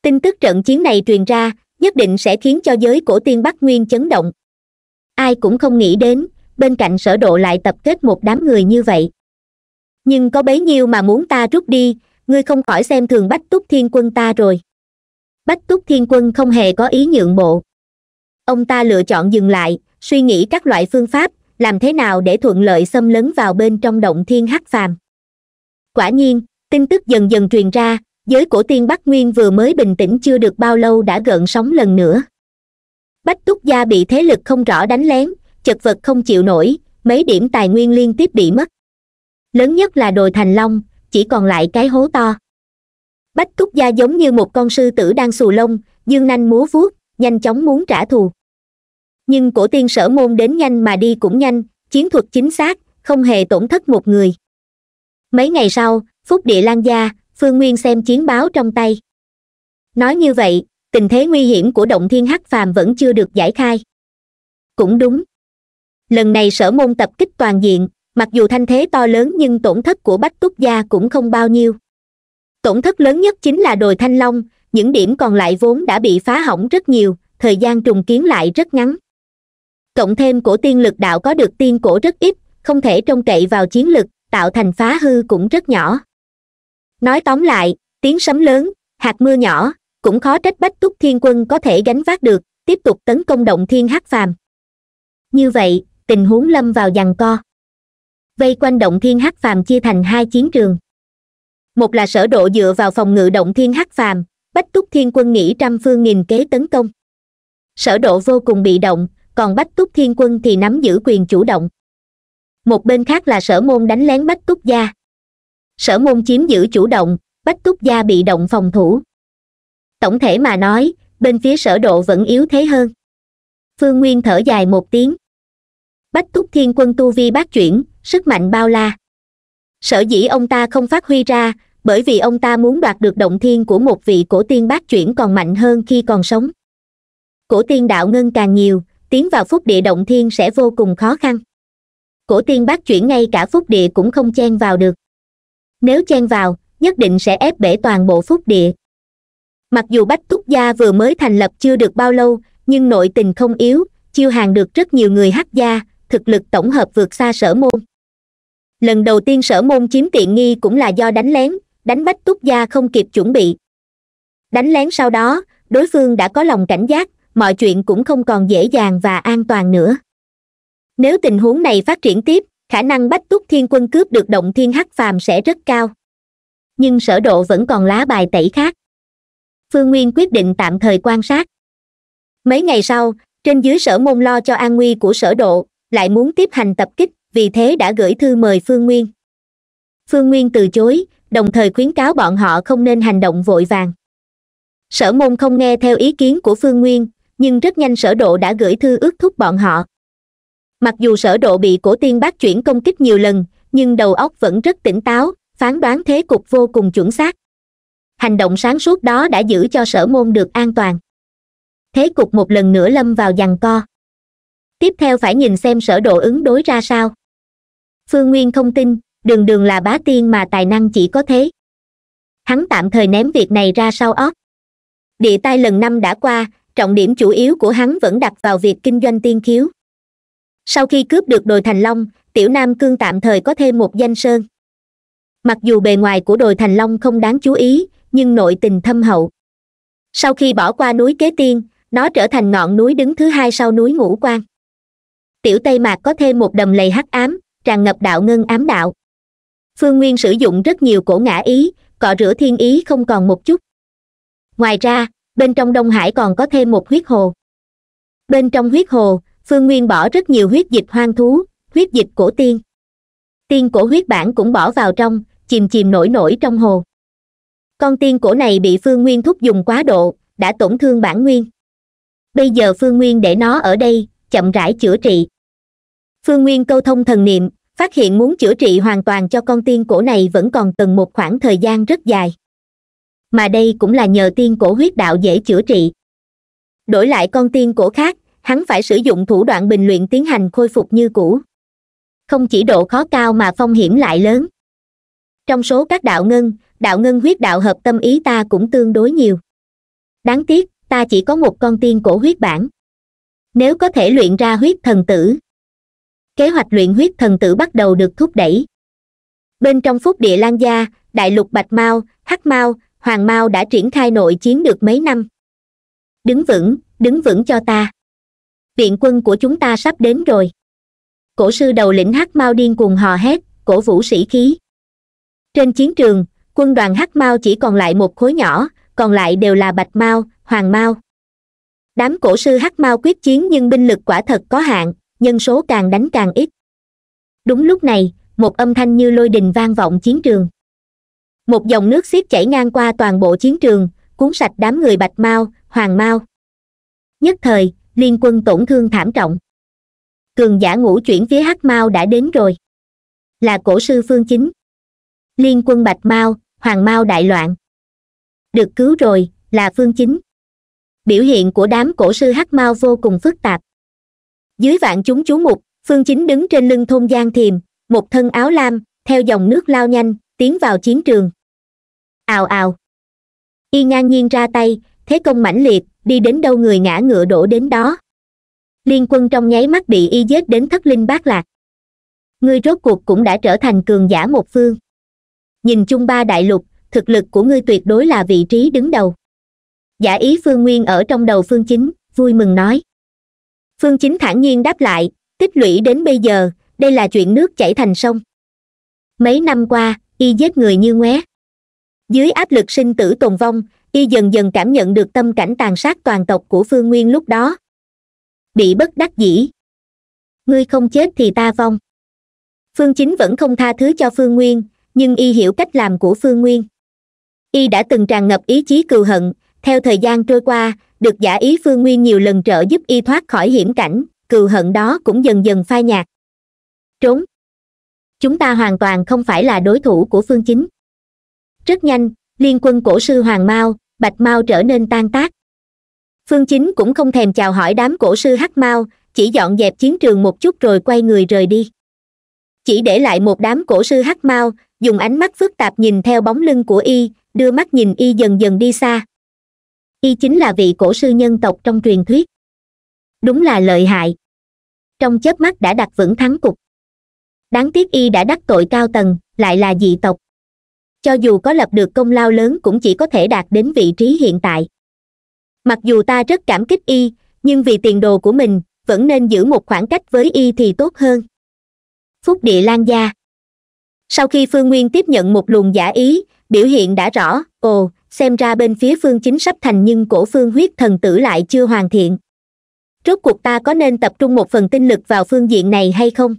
tin tức trận chiến này truyền ra nhất định sẽ khiến cho giới cổ tiên bắc nguyên chấn động ai cũng không nghĩ đến bên cạnh sở độ lại tập kết một đám người như vậy nhưng có bấy nhiêu mà muốn ta rút đi ngươi không khỏi xem thường bách túc thiên quân ta rồi bách túc thiên quân không hề có ý nhượng bộ ông ta lựa chọn dừng lại suy nghĩ các loại phương pháp làm thế nào để thuận lợi xâm lấn vào bên trong động thiên hắc phàm quả nhiên tin tức dần dần truyền ra giới cổ tiên bắc nguyên vừa mới bình tĩnh chưa được bao lâu đã gợn sóng lần nữa bách túc gia bị thế lực không rõ đánh lén chật vật không chịu nổi mấy điểm tài nguyên liên tiếp bị mất lớn nhất là đồi thành long chỉ còn lại cái hố to bách túc gia giống như một con sư tử đang xù lông dương nanh múa vuốt nhanh chóng muốn trả thù nhưng cổ tiên sở môn đến nhanh mà đi cũng nhanh chiến thuật chính xác không hề tổn thất một người mấy ngày sau phúc địa lan gia phương nguyên xem chiến báo trong tay nói như vậy tình thế nguy hiểm của động thiên hắc phàm vẫn chưa được giải khai cũng đúng lần này sở môn tập kích toàn diện mặc dù thanh thế to lớn nhưng tổn thất của bách túc gia cũng không bao nhiêu tổn thất lớn nhất chính là đồi thanh long những điểm còn lại vốn đã bị phá hỏng rất nhiều thời gian trùng kiến lại rất ngắn cộng thêm cổ tiên lực đạo có được tiên cổ rất ít không thể trông cậy vào chiến lực tạo thành phá hư cũng rất nhỏ nói tóm lại tiếng sấm lớn hạt mưa nhỏ cũng khó trách bách túc thiên quân có thể gánh vác được tiếp tục tấn công động thiên hắc phàm như vậy tình huống lâm vào giằng co vây quanh động thiên hắc phàm chia thành hai chiến trường một là sở độ dựa vào phòng ngự động thiên hắc phàm bách túc thiên quân nghĩ trăm phương nghìn kế tấn công sở độ vô cùng bị động còn bách túc thiên quân thì nắm giữ quyền chủ động một bên khác là sở môn đánh lén bách túc gia sở môn chiếm giữ chủ động bách túc gia bị động phòng thủ tổng thể mà nói bên phía sở độ vẫn yếu thế hơn phương nguyên thở dài một tiếng bách túc thiên quân tu vi bát chuyển sức mạnh bao la sở dĩ ông ta không phát huy ra bởi vì ông ta muốn đoạt được động thiên của một vị cổ tiên bát chuyển còn mạnh hơn khi còn sống cổ tiên đạo ngân càng nhiều tiến vào phúc địa động thiên sẽ vô cùng khó khăn cổ tiên bát chuyển ngay cả phúc địa cũng không chen vào được nếu chen vào nhất định sẽ ép bể toàn bộ phúc địa mặc dù bách túc gia vừa mới thành lập chưa được bao lâu nhưng nội tình không yếu chiêu hàng được rất nhiều người hắc gia thực lực tổng hợp vượt xa sở môn lần đầu tiên sở môn chiếm tiện nghi cũng là do đánh lén đánh bách túc gia không kịp chuẩn bị đánh lén sau đó đối phương đã có lòng cảnh giác mọi chuyện cũng không còn dễ dàng và an toàn nữa nếu tình huống này phát triển tiếp khả năng bách túc thiên quân cướp được động thiên hắc phàm sẽ rất cao nhưng sở độ vẫn còn lá bài tẩy khác phương nguyên quyết định tạm thời quan sát mấy ngày sau trên dưới sở môn lo cho an nguy của sở độ lại muốn tiếp hành tập kích vì thế đã gửi thư mời phương nguyên phương nguyên từ chối đồng thời khuyến cáo bọn họ không nên hành động vội vàng sở môn không nghe theo ý kiến của phương nguyên nhưng rất nhanh sở độ đã gửi thư ước thúc bọn họ mặc dù sở độ bị cổ tiên bác chuyển công kích nhiều lần nhưng đầu óc vẫn rất tỉnh táo phán đoán thế cục vô cùng chuẩn xác hành động sáng suốt đó đã giữ cho sở môn được an toàn thế cục một lần nữa lâm vào giằng co tiếp theo phải nhìn xem sở độ ứng đối ra sao phương nguyên không tin đường đường là bá tiên mà tài năng chỉ có thế hắn tạm thời ném việc này ra sau óc địa tai lần năm đã qua trọng điểm chủ yếu của hắn vẫn đặt vào việc kinh doanh tiên khiếu sau khi cướp được đồi thành long tiểu nam cương tạm thời có thêm một danh sơn mặc dù bề ngoài của đồi thành long không đáng chú ý nhưng nội tình thâm hậu sau khi bỏ qua núi kế tiên nó trở thành ngọn núi đứng thứ hai sau núi ngũ quan tiểu tây mạc có thêm một đầm lầy hắc ám tràn ngập đạo ngân ám đạo phương nguyên sử dụng rất nhiều cổ ngã ý cọ rửa thiên ý không còn một chút ngoài ra bên trong đông hải còn có thêm một huyết hồ bên trong huyết hồ phương nguyên bỏ rất nhiều huyết dịch hoang thú huyết dịch cổ tiên tiên cổ huyết bản cũng bỏ vào trong chìm chìm nổi nổi trong hồ con tiên cổ này bị phương nguyên thúc dùng quá độ đã tổn thương bản nguyên bây giờ phương nguyên để nó ở đây chậm rãi chữa trị phương nguyên câu thông thần niệm phát hiện muốn chữa trị hoàn toàn cho con tiên cổ này vẫn còn cần một khoảng thời gian rất dài mà đây cũng là nhờ tiên cổ huyết đạo dễ chữa trị đổi lại con tiên cổ khác hắn phải sử dụng thủ đoạn bình luyện tiến hành khôi phục như cũ không chỉ độ khó cao mà phong hiểm lại lớn trong số các đạo ngân đạo ngân huyết đạo hợp tâm ý ta cũng tương đối nhiều đáng tiếc ta chỉ có một con tiên cổ huyết bản nếu có thể luyện ra huyết thần tử kế hoạch luyện huyết thần tử bắt đầu được thúc đẩy bên trong phúc địa lan gia đại lục bạch mao hắc mao hoàng mao đã triển khai nội chiến được mấy năm đứng vững đứng vững cho ta viện quân của chúng ta sắp đến rồi cổ sư đầu lĩnh hắc mao điên cuồng hò hét cổ vũ sĩ khí trên chiến trường quân đoàn hắc mao chỉ còn lại một khối nhỏ còn lại đều là bạch mao hoàng mao đám cổ sư hắc mao quyết chiến nhưng binh lực quả thật có hạn nhân số càng đánh càng ít đúng lúc này một âm thanh như lôi đình vang vọng chiến trường một dòng nước xiết chảy ngang qua toàn bộ chiến trường cuốn sạch đám người bạch mao hoàng mao nhất thời liên quân tổn thương thảm trọng cường giả ngũ chuyển phía hắc mao đã đến rồi là cổ sư phương chính liên quân bạch mao hoàng mao đại loạn được cứu rồi là phương chính biểu hiện của đám cổ sư hắc mao vô cùng phức tạp dưới vạn chúng chú mục phương chính đứng trên lưng thôn giang thiềm một thân áo lam theo dòng nước lao nhanh tiến vào chiến trường ào ào y ngang nhiên ra tay thế công mãnh liệt đi đến đâu người ngã ngựa đổ đến đó liên quân trong nháy mắt bị y giết đến thất linh bát lạc ngươi rốt cuộc cũng đã trở thành cường giả một phương nhìn chung ba đại lục thực lực của ngươi tuyệt đối là vị trí đứng đầu giả ý phương nguyên ở trong đầu phương chính vui mừng nói phương chính thản nhiên đáp lại tích lũy đến bây giờ đây là chuyện nước chảy thành sông mấy năm qua y giết người như ngoé dưới áp lực sinh tử tồn vong y dần dần cảm nhận được tâm cảnh tàn sát toàn tộc của phương nguyên lúc đó bị bất đắc dĩ ngươi không chết thì ta vong phương chính vẫn không tha thứ cho phương nguyên nhưng y hiểu cách làm của phương nguyên y đã từng tràn ngập ý chí cừu hận theo thời gian trôi qua được giả ý phương nguyên nhiều lần trợ giúp y thoát khỏi hiểm cảnh cừu hận đó cũng dần dần phai nhạt trốn chúng ta hoàn toàn không phải là đối thủ của phương chính rất nhanh liên quân cổ sư hoàng mao bạch mao trở nên tan tác phương chính cũng không thèm chào hỏi đám cổ sư hắc mao chỉ dọn dẹp chiến trường một chút rồi quay người rời đi chỉ để lại một đám cổ sư hắc mao dùng ánh mắt phức tạp nhìn theo bóng lưng của y đưa mắt nhìn y dần dần đi xa y chính là vị cổ sư nhân tộc trong truyền thuyết đúng là lợi hại trong chớp mắt đã đặt vững thắng cục đáng tiếc y đã đắc tội cao tầng lại là dị tộc cho dù có lập được công lao lớn cũng chỉ có thể đạt đến vị trí hiện tại mặc dù ta rất cảm kích y nhưng vì tiền đồ của mình vẫn nên giữ một khoảng cách với y thì tốt hơn phúc địa lan gia sau khi phương nguyên tiếp nhận một luồng giả ý biểu hiện đã rõ ồ xem ra bên phía phương chính sắp thành nhưng cổ phương huyết thần tử lại chưa hoàn thiện rốt cuộc ta có nên tập trung một phần tinh lực vào phương diện này hay không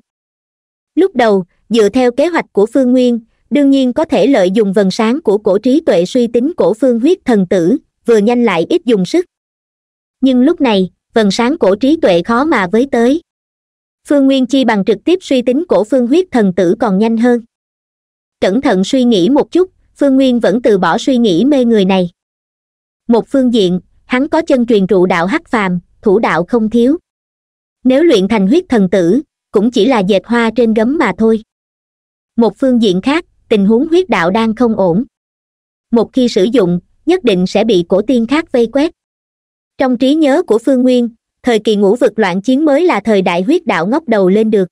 lúc đầu dựa theo kế hoạch của phương nguyên đương nhiên có thể lợi dùng vần sáng của cổ trí tuệ suy tính cổ phương huyết thần tử vừa nhanh lại ít dùng sức nhưng lúc này vần sáng cổ trí tuệ khó mà với tới phương nguyên chi bằng trực tiếp suy tính cổ phương huyết thần tử còn nhanh hơn cẩn thận suy nghĩ một chút phương nguyên vẫn từ bỏ suy nghĩ mê người này một phương diện hắn có chân truyền trụ đạo hắc phàm thủ đạo không thiếu nếu luyện thành huyết thần tử cũng chỉ là dệt hoa trên gấm mà thôi một phương diện khác tình huống huyết đạo đang không ổn một khi sử dụng nhất định sẽ bị cổ tiên khác vây quét trong trí nhớ của phương nguyên thời kỳ ngũ vực loạn chiến mới là thời đại huyết đạo ngóc đầu lên được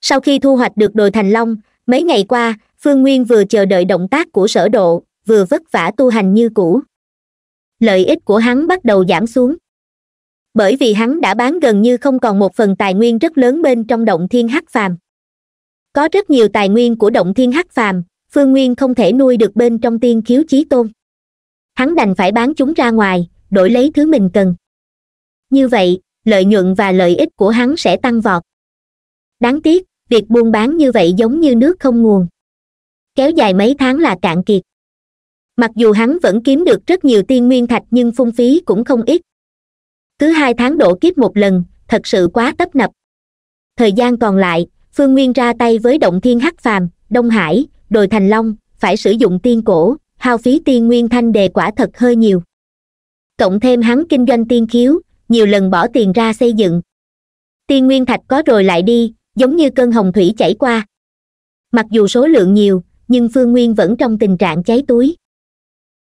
sau khi thu hoạch được đồi thành long mấy ngày qua phương nguyên vừa chờ đợi động tác của sở độ vừa vất vả tu hành như cũ lợi ích của hắn bắt đầu giảm xuống bởi vì hắn đã bán gần như không còn một phần tài nguyên rất lớn bên trong động thiên hắc phàm có rất nhiều tài nguyên của động thiên hắc phàm phương nguyên không thể nuôi được bên trong tiên khiếu chí tôn hắn đành phải bán chúng ra ngoài đổi lấy thứ mình cần như vậy lợi nhuận và lợi ích của hắn sẽ tăng vọt đáng tiếc việc buôn bán như vậy giống như nước không nguồn kéo dài mấy tháng là cạn kiệt mặc dù hắn vẫn kiếm được rất nhiều tiên nguyên thạch nhưng phung phí cũng không ít cứ hai tháng đổ kiếp một lần thật sự quá tấp nập thời gian còn lại phương nguyên ra tay với động thiên hắc phàm đông hải đồi thành long phải sử dụng tiên cổ hao phí tiên nguyên thanh đề quả thật hơi nhiều cộng thêm hắn kinh doanh tiên khiếu nhiều lần bỏ tiền ra xây dựng tiên nguyên thạch có rồi lại đi giống như cơn hồng thủy chảy qua mặc dù số lượng nhiều nhưng phương nguyên vẫn trong tình trạng cháy túi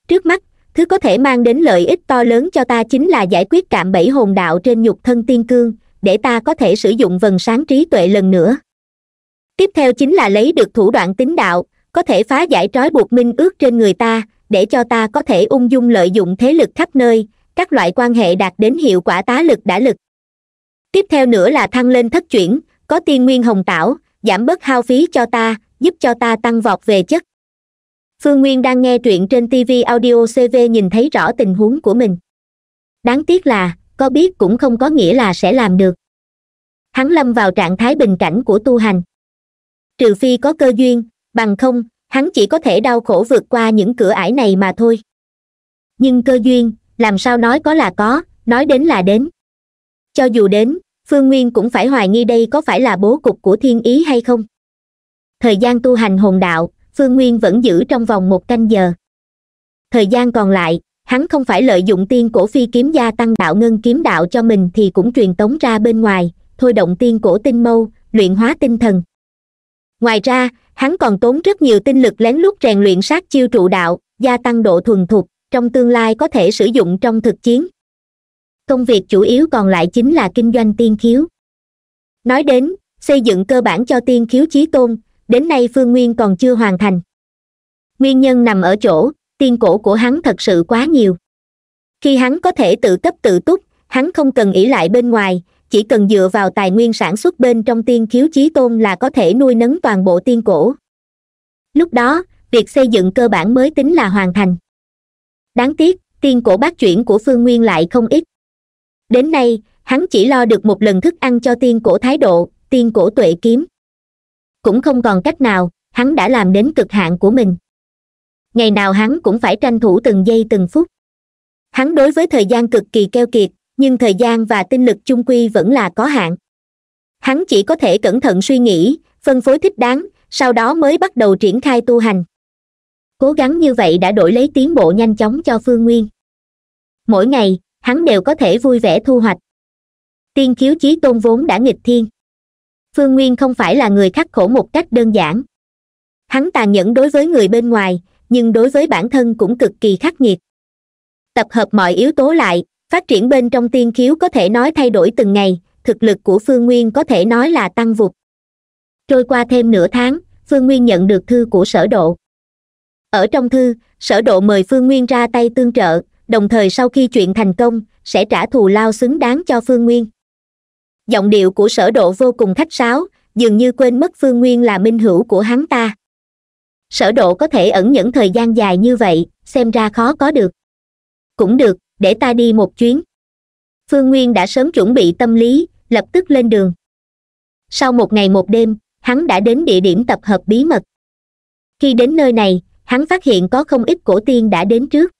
trước mắt thứ có thể mang đến lợi ích to lớn cho ta chính là giải quyết cạm bẫy hồn đạo trên nhục thân tiên cương để ta có thể sử dụng vần sáng trí tuệ lần nữa tiếp theo chính là lấy được thủ đoạn tính đạo có thể phá giải trói buộc minh ước trên người ta để cho ta có thể ung dung lợi dụng thế lực khắp nơi các loại quan hệ đạt đến hiệu quả tá lực đã lực tiếp theo nữa là thăng lên thất chuyển có tiên nguyên hồng tảo giảm bớt hao phí cho ta giúp cho ta tăng vọt về chất phương nguyên đang nghe truyện trên tv audio cv nhìn thấy rõ tình huống của mình đáng tiếc là có biết cũng không có nghĩa là sẽ làm được hắn lâm vào trạng thái bình cảnh của tu hành trừ phi có cơ duyên bằng không hắn chỉ có thể đau khổ vượt qua những cửa ải này mà thôi nhưng cơ duyên làm sao nói có là có nói đến là đến cho dù đến phương nguyên cũng phải hoài nghi đây có phải là bố cục của thiên ý hay không thời gian tu hành hồn đạo phương nguyên vẫn giữ trong vòng một canh giờ thời gian còn lại hắn không phải lợi dụng tiên cổ phi kiếm gia tăng đạo ngân kiếm đạo cho mình thì cũng truyền tống ra bên ngoài thôi động tiên cổ tinh mâu luyện hóa tinh thần ngoài ra hắn còn tốn rất nhiều tinh lực lén lút rèn luyện sát chiêu trụ đạo gia tăng độ thuần thục trong tương lai có thể sử dụng trong thực chiến công việc chủ yếu còn lại chính là kinh doanh tiên khiếu nói đến xây dựng cơ bản cho tiên khiếu chí tôn đến nay phương nguyên còn chưa hoàn thành nguyên nhân nằm ở chỗ tiên cổ của hắn thật sự quá nhiều khi hắn có thể tự cấp tự túc hắn không cần ỷ lại bên ngoài chỉ cần dựa vào tài nguyên sản xuất bên trong tiên khiếu chí tôn là có thể nuôi nấng toàn bộ tiên cổ lúc đó việc xây dựng cơ bản mới tính là hoàn thành đáng tiếc tiên cổ bát chuyển của phương nguyên lại không ít đến nay hắn chỉ lo được một lần thức ăn cho tiên cổ thái độ tiên cổ tuệ kiếm cũng không còn cách nào hắn đã làm đến cực hạn của mình ngày nào hắn cũng phải tranh thủ từng giây từng phút hắn đối với thời gian cực kỳ keo kiệt nhưng thời gian và tinh lực chung quy vẫn là có hạn hắn chỉ có thể cẩn thận suy nghĩ phân phối thích đáng sau đó mới bắt đầu triển khai tu hành cố gắng như vậy đã đổi lấy tiến bộ nhanh chóng cho phương nguyên mỗi ngày hắn đều có thể vui vẻ thu hoạch tiên khiếu chí tôn vốn đã nghịch thiên phương nguyên không phải là người khắc khổ một cách đơn giản hắn tàn nhẫn đối với người bên ngoài nhưng đối với bản thân cũng cực kỳ khắc nghiệt tập hợp mọi yếu tố lại phát triển bên trong tiên khiếu có thể nói thay đổi từng ngày thực lực của phương nguyên có thể nói là tăng vụt trôi qua thêm nửa tháng phương nguyên nhận được thư của sở độ ở trong thư sở độ mời phương nguyên ra tay tương trợ đồng thời sau khi chuyện thành công sẽ trả thù lao xứng đáng cho phương nguyên giọng điệu của sở độ vô cùng khách sáo dường như quên mất phương nguyên là minh hữu của hắn ta sở độ có thể ẩn nhẫn thời gian dài như vậy xem ra khó có được cũng được để ta đi một chuyến phương nguyên đã sớm chuẩn bị tâm lý lập tức lên đường sau một ngày một đêm hắn đã đến địa điểm tập hợp bí mật khi đến nơi này hắn phát hiện có không ít cổ tiên đã đến trước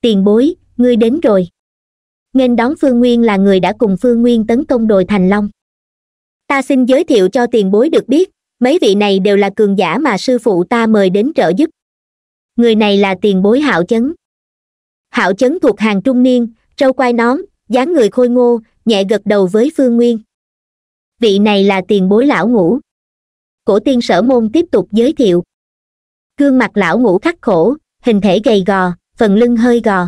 tiền bối ngươi đến rồi nghênh đón phương nguyên là người đã cùng phương nguyên tấn công đồi thành long ta xin giới thiệu cho tiền bối được biết mấy vị này đều là cường giả mà sư phụ ta mời đến trợ giúp người này là tiền bối hạo chấn hạo chấn thuộc hàng trung niên trâu quai nón dáng người khôi ngô nhẹ gật đầu với phương nguyên vị này là tiền bối lão ngũ cổ tiên sở môn tiếp tục giới thiệu gương mặt lão ngũ khắc khổ hình thể gầy gò phần lưng hơi gò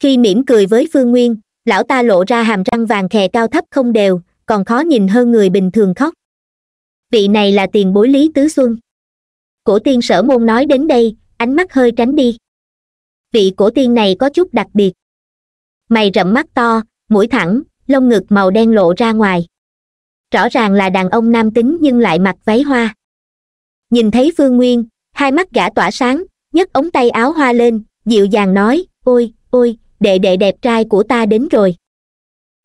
khi mỉm cười với phương nguyên lão ta lộ ra hàm răng vàng khè cao thấp không đều còn khó nhìn hơn người bình thường khóc vị này là tiền bối lý tứ xuân cổ tiên sở môn nói đến đây ánh mắt hơi tránh đi vị cổ tiên này có chút đặc biệt mày rậm mắt to mũi thẳng lông ngực màu đen lộ ra ngoài rõ ràng là đàn ông nam tính nhưng lại mặc váy hoa nhìn thấy phương nguyên hai mắt gã tỏa sáng nhấc ống tay áo hoa lên dịu dàng nói ôi ôi đệ đệ đẹp trai của ta đến rồi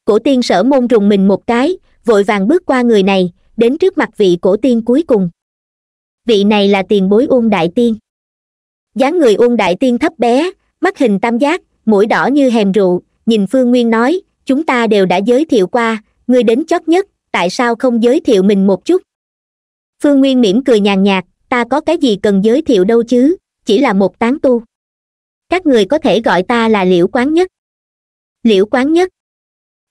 cổ tiên sở môn rùng mình một cái vội vàng bước qua người này đến trước mặt vị cổ tiên cuối cùng vị này là tiền bối uông đại tiên dáng người uông đại tiên thấp bé mắt hình tam giác mũi đỏ như hèm rượu nhìn phương nguyên nói chúng ta đều đã giới thiệu qua ngươi đến chót nhất tại sao không giới thiệu mình một chút phương nguyên mỉm cười nhàn nhạt ta có cái gì cần giới thiệu đâu chứ chỉ là một tán tu các người có thể gọi ta là liễu quán nhất liễu quán nhất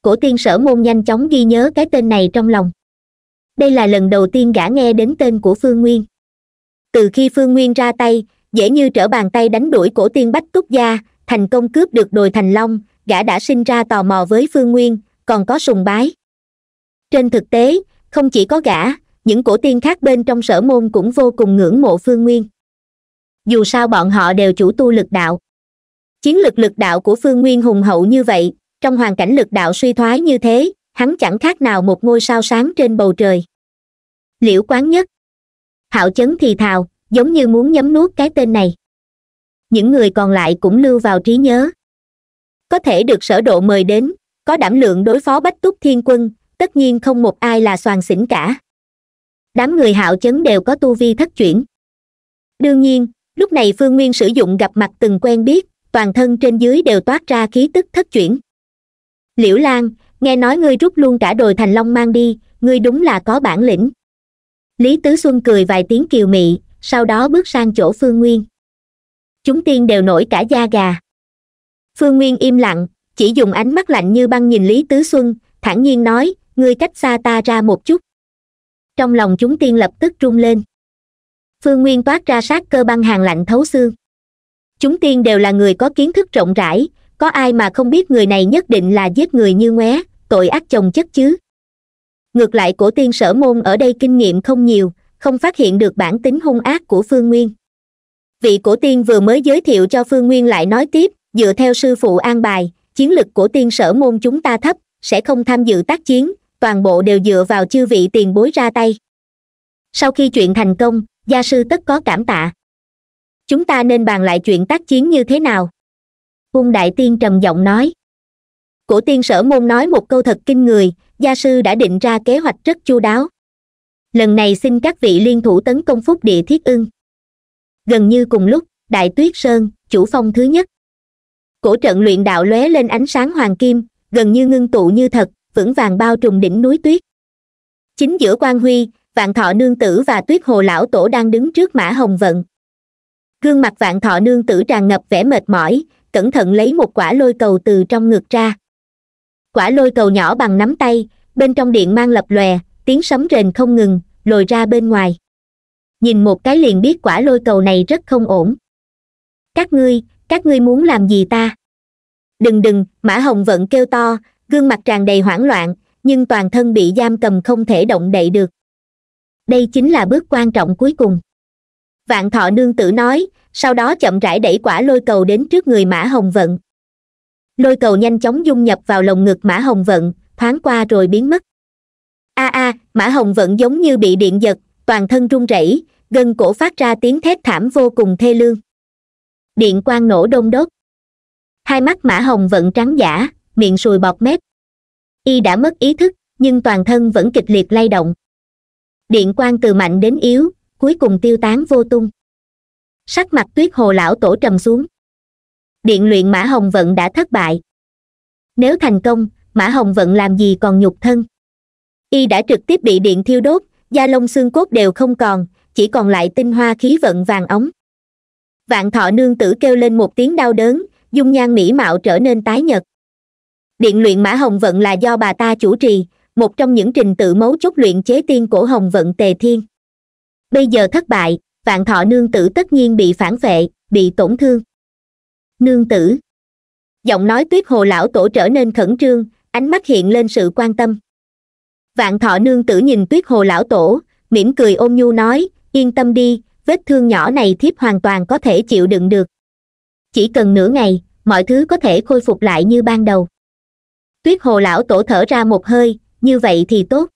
cổ tiên sở môn nhanh chóng ghi nhớ cái tên này trong lòng đây là lần đầu tiên gã nghe đến tên của phương nguyên từ khi phương nguyên ra tay dễ như trở bàn tay đánh đuổi cổ tiên bách túc gia thành công cướp được đồi thành long gã đã sinh ra tò mò với phương nguyên còn có sùng bái trên thực tế không chỉ có gã những cổ tiên khác bên trong sở môn cũng vô cùng ngưỡng mộ phương nguyên dù sao bọn họ đều chủ tu lực đạo chiến lực lực đạo của phương nguyên hùng hậu như vậy trong hoàn cảnh lực đạo suy thoái như thế hắn chẳng khác nào một ngôi sao sáng trên bầu trời liễu quán nhất hạo chấn thì thào giống như muốn nhấm nuốt cái tên này những người còn lại cũng lưu vào trí nhớ có thể được sở độ mời đến có đảm lượng đối phó bách túc thiên quân tất nhiên không một ai là soàn xỉn cả đám người hạo chấn đều có tu vi thất chuyển đương nhiên lúc này phương nguyên sử dụng gặp mặt từng quen biết toàn thân trên dưới đều toát ra khí tức thất chuyển liễu lan nghe nói ngươi rút luôn cả đồi thành long mang đi ngươi đúng là có bản lĩnh lý tứ xuân cười vài tiếng kiều mị sau đó bước sang chỗ phương nguyên chúng tiên đều nổi cả da gà phương nguyên im lặng chỉ dùng ánh mắt lạnh như băng nhìn lý tứ xuân thản nhiên nói ngươi cách xa ta ra một chút trong lòng chúng tiên lập tức trung lên phương nguyên toát ra sát cơ băng hàng lạnh thấu xương chúng tiên đều là người có kiến thức rộng rãi có ai mà không biết người này nhất định là giết người như ngóe, tội ác chồng chất chứ ngược lại cổ tiên sở môn ở đây kinh nghiệm không nhiều không phát hiện được bản tính hung ác của phương nguyên vị cổ tiên vừa mới giới thiệu cho phương nguyên lại nói tiếp dựa theo sư phụ an bài chiến lực cổ tiên sở môn chúng ta thấp sẽ không tham dự tác chiến toàn bộ đều dựa vào chư vị tiền bối ra tay sau khi chuyện thành công gia sư tất có cảm tạ chúng ta nên bàn lại chuyện tác chiến như thế nào cung đại tiên trầm giọng nói cổ tiên sở môn nói một câu thật kinh người gia sư đã định ra kế hoạch rất chu đáo lần này xin các vị liên thủ tấn công phúc địa thiết ưng gần như cùng lúc đại tuyết sơn chủ phong thứ nhất cổ trận luyện đạo lóe lên ánh sáng hoàng kim gần như ngưng tụ như thật vững vàng bao trùm đỉnh núi tuyết chính giữa quan huy vạn thọ nương tử và tuyết hồ lão tổ đang đứng trước mã hồng vận gương mặt vạn thọ nương tử tràn ngập vẻ mệt mỏi cẩn thận lấy một quả lôi cầu từ trong ngực ra quả lôi cầu nhỏ bằng nắm tay bên trong điện mang lập lòe tiếng sấm rền không ngừng lồi ra bên ngoài nhìn một cái liền biết quả lôi cầu này rất không ổn các ngươi các ngươi muốn làm gì ta đừng đừng mã hồng Vận kêu to gương mặt tràn đầy hoảng loạn nhưng toàn thân bị giam cầm không thể động đậy được đây chính là bước quan trọng cuối cùng vạn thọ nương tử nói sau đó chậm rãi đẩy quả lôi cầu đến trước người mã hồng vận lôi cầu nhanh chóng dung nhập vào lồng ngực mã hồng vận thoáng qua rồi biến mất a a mã hồng vận giống như bị điện giật toàn thân run rẩy gân cổ phát ra tiếng thét thảm vô cùng thê lương điện quang nổ đông đốt hai mắt mã hồng vận trắng giả miệng sùi bọt mép y đã mất ý thức nhưng toàn thân vẫn kịch liệt lay động điện quang từ mạnh đến yếu cuối cùng tiêu tán vô tung sắc mặt tuyết hồ lão tổ trầm xuống điện luyện mã hồng vận đã thất bại nếu thành công mã hồng vận làm gì còn nhục thân y đã trực tiếp bị điện thiêu đốt da lông xương cốt đều không còn chỉ còn lại tinh hoa khí vận vàng ống vạn thọ nương tử kêu lên một tiếng đau đớn dung nhan mỹ mạo trở nên tái nhật điện luyện mã hồng vận là do bà ta chủ trì một trong những trình tự mấu chốt luyện chế tiên cổ hồng vận tề thiên bây giờ thất bại vạn thọ nương tử tất nhiên bị phản vệ bị tổn thương nương tử giọng nói tuyết hồ lão tổ trở nên khẩn trương ánh mắt hiện lên sự quan tâm vạn thọ nương tử nhìn tuyết hồ lão tổ mỉm cười ôm nhu nói yên tâm đi vết thương nhỏ này thiếp hoàn toàn có thể chịu đựng được chỉ cần nửa ngày mọi thứ có thể khôi phục lại như ban đầu tuyết hồ lão tổ thở ra một hơi như vậy thì tốt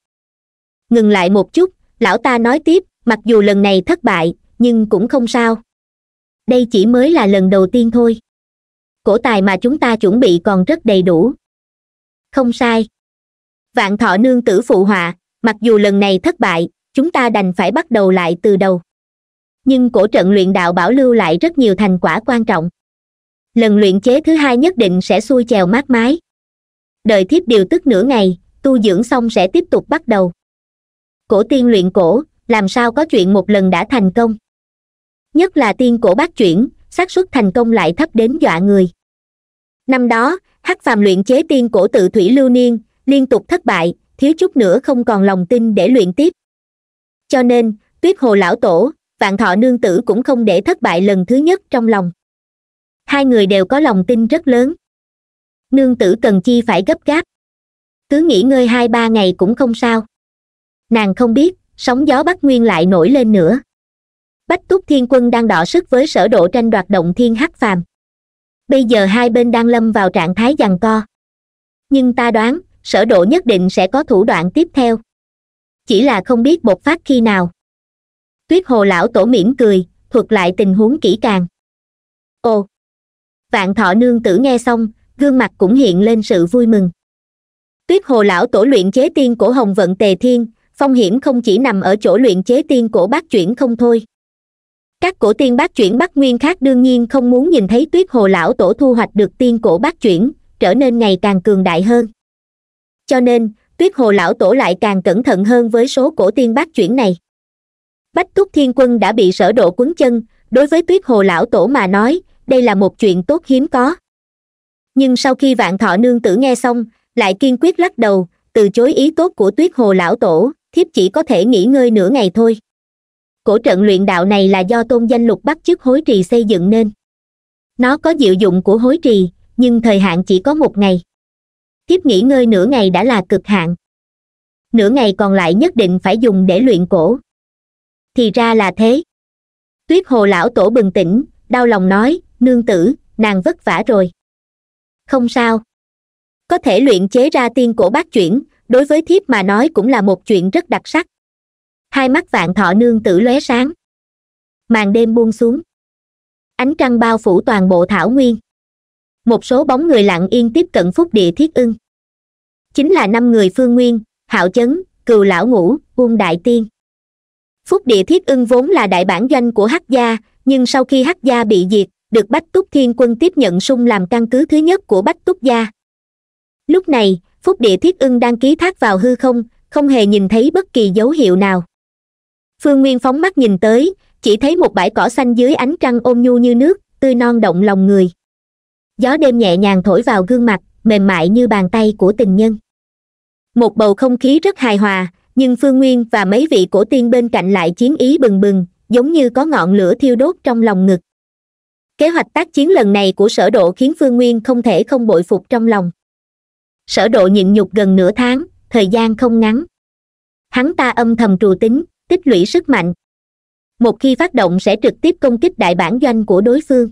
ngừng lại một chút lão ta nói tiếp mặc dù lần này thất bại nhưng cũng không sao đây chỉ mới là lần đầu tiên thôi cổ tài mà chúng ta chuẩn bị còn rất đầy đủ không sai vạn thọ nương tử phụ họa mặc dù lần này thất bại chúng ta đành phải bắt đầu lại từ đầu nhưng cổ trận luyện đạo bảo lưu lại rất nhiều thành quả quan trọng lần luyện chế thứ hai nhất định sẽ xuôi chèo mát mái đợi thiếp điều tức nửa ngày tu dưỡng xong sẽ tiếp tục bắt đầu cổ tiên luyện cổ làm sao có chuyện một lần đã thành công nhất là tiên cổ bát chuyển xác suất thành công lại thấp đến dọa người năm đó hắc phàm luyện chế tiên cổ tự thủy lưu niên liên tục thất bại thiếu chút nữa không còn lòng tin để luyện tiếp cho nên tuyết hồ lão tổ vạn thọ nương tử cũng không để thất bại lần thứ nhất trong lòng hai người đều có lòng tin rất lớn nương tử cần chi phải gấp gáp cứ nghỉ ngơi hai ba ngày cũng không sao nàng không biết sóng gió bắc nguyên lại nổi lên nữa bách túc thiên quân đang đỏ sức với sở độ tranh đoạt động thiên hắc phàm bây giờ hai bên đang lâm vào trạng thái giằng co nhưng ta đoán sở độ nhất định sẽ có thủ đoạn tiếp theo chỉ là không biết bột phát khi nào tuyết hồ lão tổ mỉm cười thuật lại tình huống kỹ càng ồ vạn thọ nương tử nghe xong gương mặt cũng hiện lên sự vui mừng tuyết hồ lão tổ luyện chế tiên cổ hồng vận tề thiên phong hiểm không chỉ nằm ở chỗ luyện chế tiên cổ bát chuyển không thôi các cổ tiên bát chuyển bắc nguyên khác đương nhiên không muốn nhìn thấy tuyết hồ lão tổ thu hoạch được tiên cổ bát chuyển trở nên ngày càng cường đại hơn cho nên tuyết hồ lão tổ lại càng cẩn thận hơn với số cổ tiên bát chuyển này bách túc thiên quân đã bị sở độ quấn chân đối với tuyết hồ lão tổ mà nói đây là một chuyện tốt hiếm có nhưng sau khi vạn thọ nương tử nghe xong lại kiên quyết lắc đầu từ chối ý tốt của tuyết hồ lão tổ thiếp chỉ có thể nghỉ ngơi nửa ngày thôi cổ trận luyện đạo này là do tôn danh lục bắt chước hối trì xây dựng nên nó có diệu dụng của hối trì nhưng thời hạn chỉ có một ngày thiếp nghỉ ngơi nửa ngày đã là cực hạn nửa ngày còn lại nhất định phải dùng để luyện cổ thì ra là thế tuyết hồ lão tổ bừng tỉnh đau lòng nói nương tử nàng vất vả rồi không sao có thể luyện chế ra tiên cổ bát chuyển đối với thiếp mà nói cũng là một chuyện rất đặc sắc hai mắt vạn thọ nương tử lóe sáng màn đêm buông xuống ánh trăng bao phủ toàn bộ thảo nguyên một số bóng người lặng yên tiếp cận phúc địa thiết ưng chính là năm người phương nguyên hạo chấn cừu lão ngũ uông đại tiên phúc địa thiết ưng vốn là đại bản doanh của hắc gia nhưng sau khi hắc gia bị diệt được bách túc thiên quân tiếp nhận sung làm căn cứ thứ nhất của bách túc gia lúc này phúc địa thiết ưng đang ký thác vào hư không không hề nhìn thấy bất kỳ dấu hiệu nào phương nguyên phóng mắt nhìn tới chỉ thấy một bãi cỏ xanh dưới ánh trăng ôm nhu như nước tươi non động lòng người gió đêm nhẹ nhàng thổi vào gương mặt mềm mại như bàn tay của tình nhân một bầu không khí rất hài hòa nhưng phương nguyên và mấy vị cổ tiên bên cạnh lại chiến ý bừng bừng giống như có ngọn lửa thiêu đốt trong lòng ngực kế hoạch tác chiến lần này của sở độ khiến phương nguyên không thể không bội phục trong lòng sở độ nhịn nhục gần nửa tháng thời gian không ngắn hắn ta âm thầm trù tính tích lũy sức mạnh một khi phát động sẽ trực tiếp công kích đại bản doanh của đối phương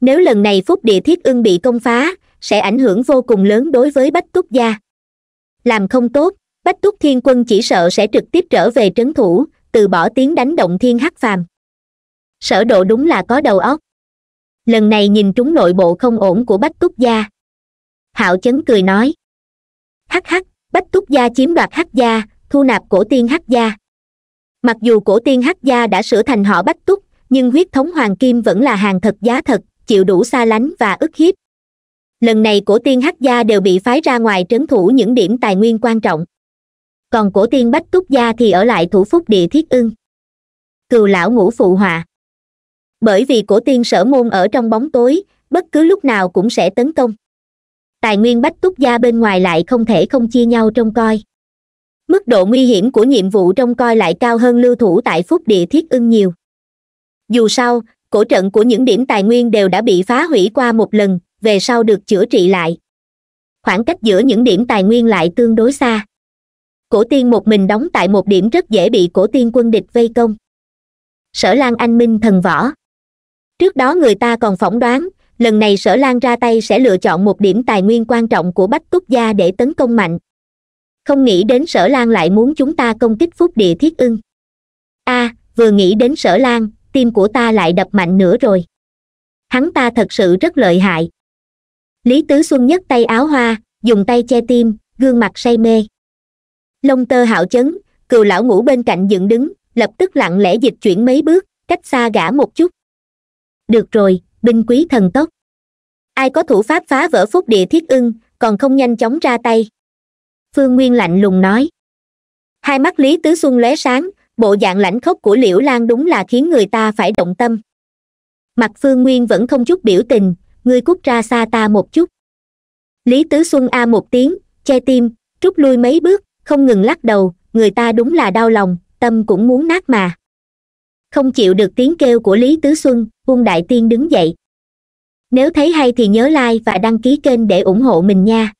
nếu lần này phúc địa thiết ưng bị công phá sẽ ảnh hưởng vô cùng lớn đối với bách túc gia làm không tốt bách túc thiên quân chỉ sợ sẽ trực tiếp trở về trấn thủ từ bỏ tiếng đánh động thiên hắc phàm sở độ đúng là có đầu óc lần này nhìn trúng nội bộ không ổn của bách túc gia hạo chấn cười nói hắc hắc bách túc gia chiếm đoạt hắc gia thu nạp cổ tiên hắc gia mặc dù cổ tiên hắc gia đã sửa thành họ bách túc nhưng huyết thống hoàng kim vẫn là hàng thật giá thật chịu đủ xa lánh và ức hiếp lần này cổ tiên hắc gia đều bị phái ra ngoài trấn thủ những điểm tài nguyên quan trọng còn cổ tiên bách túc gia thì ở lại thủ phúc địa thiết ưng cừu lão ngũ phụ họa bởi vì cổ tiên sở môn ở trong bóng tối bất cứ lúc nào cũng sẽ tấn công tài nguyên bách túc gia bên ngoài lại không thể không chia nhau trông coi mức độ nguy hiểm của nhiệm vụ trông coi lại cao hơn lưu thủ tại phúc địa thiết ưng nhiều dù sao cổ trận của những điểm tài nguyên đều đã bị phá hủy qua một lần về sau được chữa trị lại khoảng cách giữa những điểm tài nguyên lại tương đối xa cổ tiên một mình đóng tại một điểm rất dễ bị cổ tiên quân địch vây công sở lan anh minh thần võ trước đó người ta còn phỏng đoán lần này sở lan ra tay sẽ lựa chọn một điểm tài nguyên quan trọng của bách túc gia để tấn công mạnh không nghĩ đến sở lan lại muốn chúng ta công kích phúc địa thiết ưng a à, vừa nghĩ đến sở lan tim của ta lại đập mạnh nữa rồi hắn ta thật sự rất lợi hại lý tứ xuân nhấc tay áo hoa dùng tay che tim gương mặt say mê lông tơ hạo chấn cừu lão ngủ bên cạnh dựng đứng lập tức lặng lẽ dịch chuyển mấy bước cách xa gã một chút được rồi binh quý thần tốc ai có thủ pháp phá vỡ phúc địa thiết ưng còn không nhanh chóng ra tay phương nguyên lạnh lùng nói hai mắt lý tứ xuân lóe sáng bộ dạng lãnh khốc của liễu lan đúng là khiến người ta phải động tâm mặt phương nguyên vẫn không chút biểu tình ngươi cút ra xa ta một chút lý tứ xuân a một tiếng che tim rút lui mấy bước không ngừng lắc đầu người ta đúng là đau lòng tâm cũng muốn nát mà không chịu được tiếng kêu của lý tứ xuân ung đại tiên đứng dậy nếu thấy hay thì nhớ like và đăng ký kênh để ủng hộ mình nha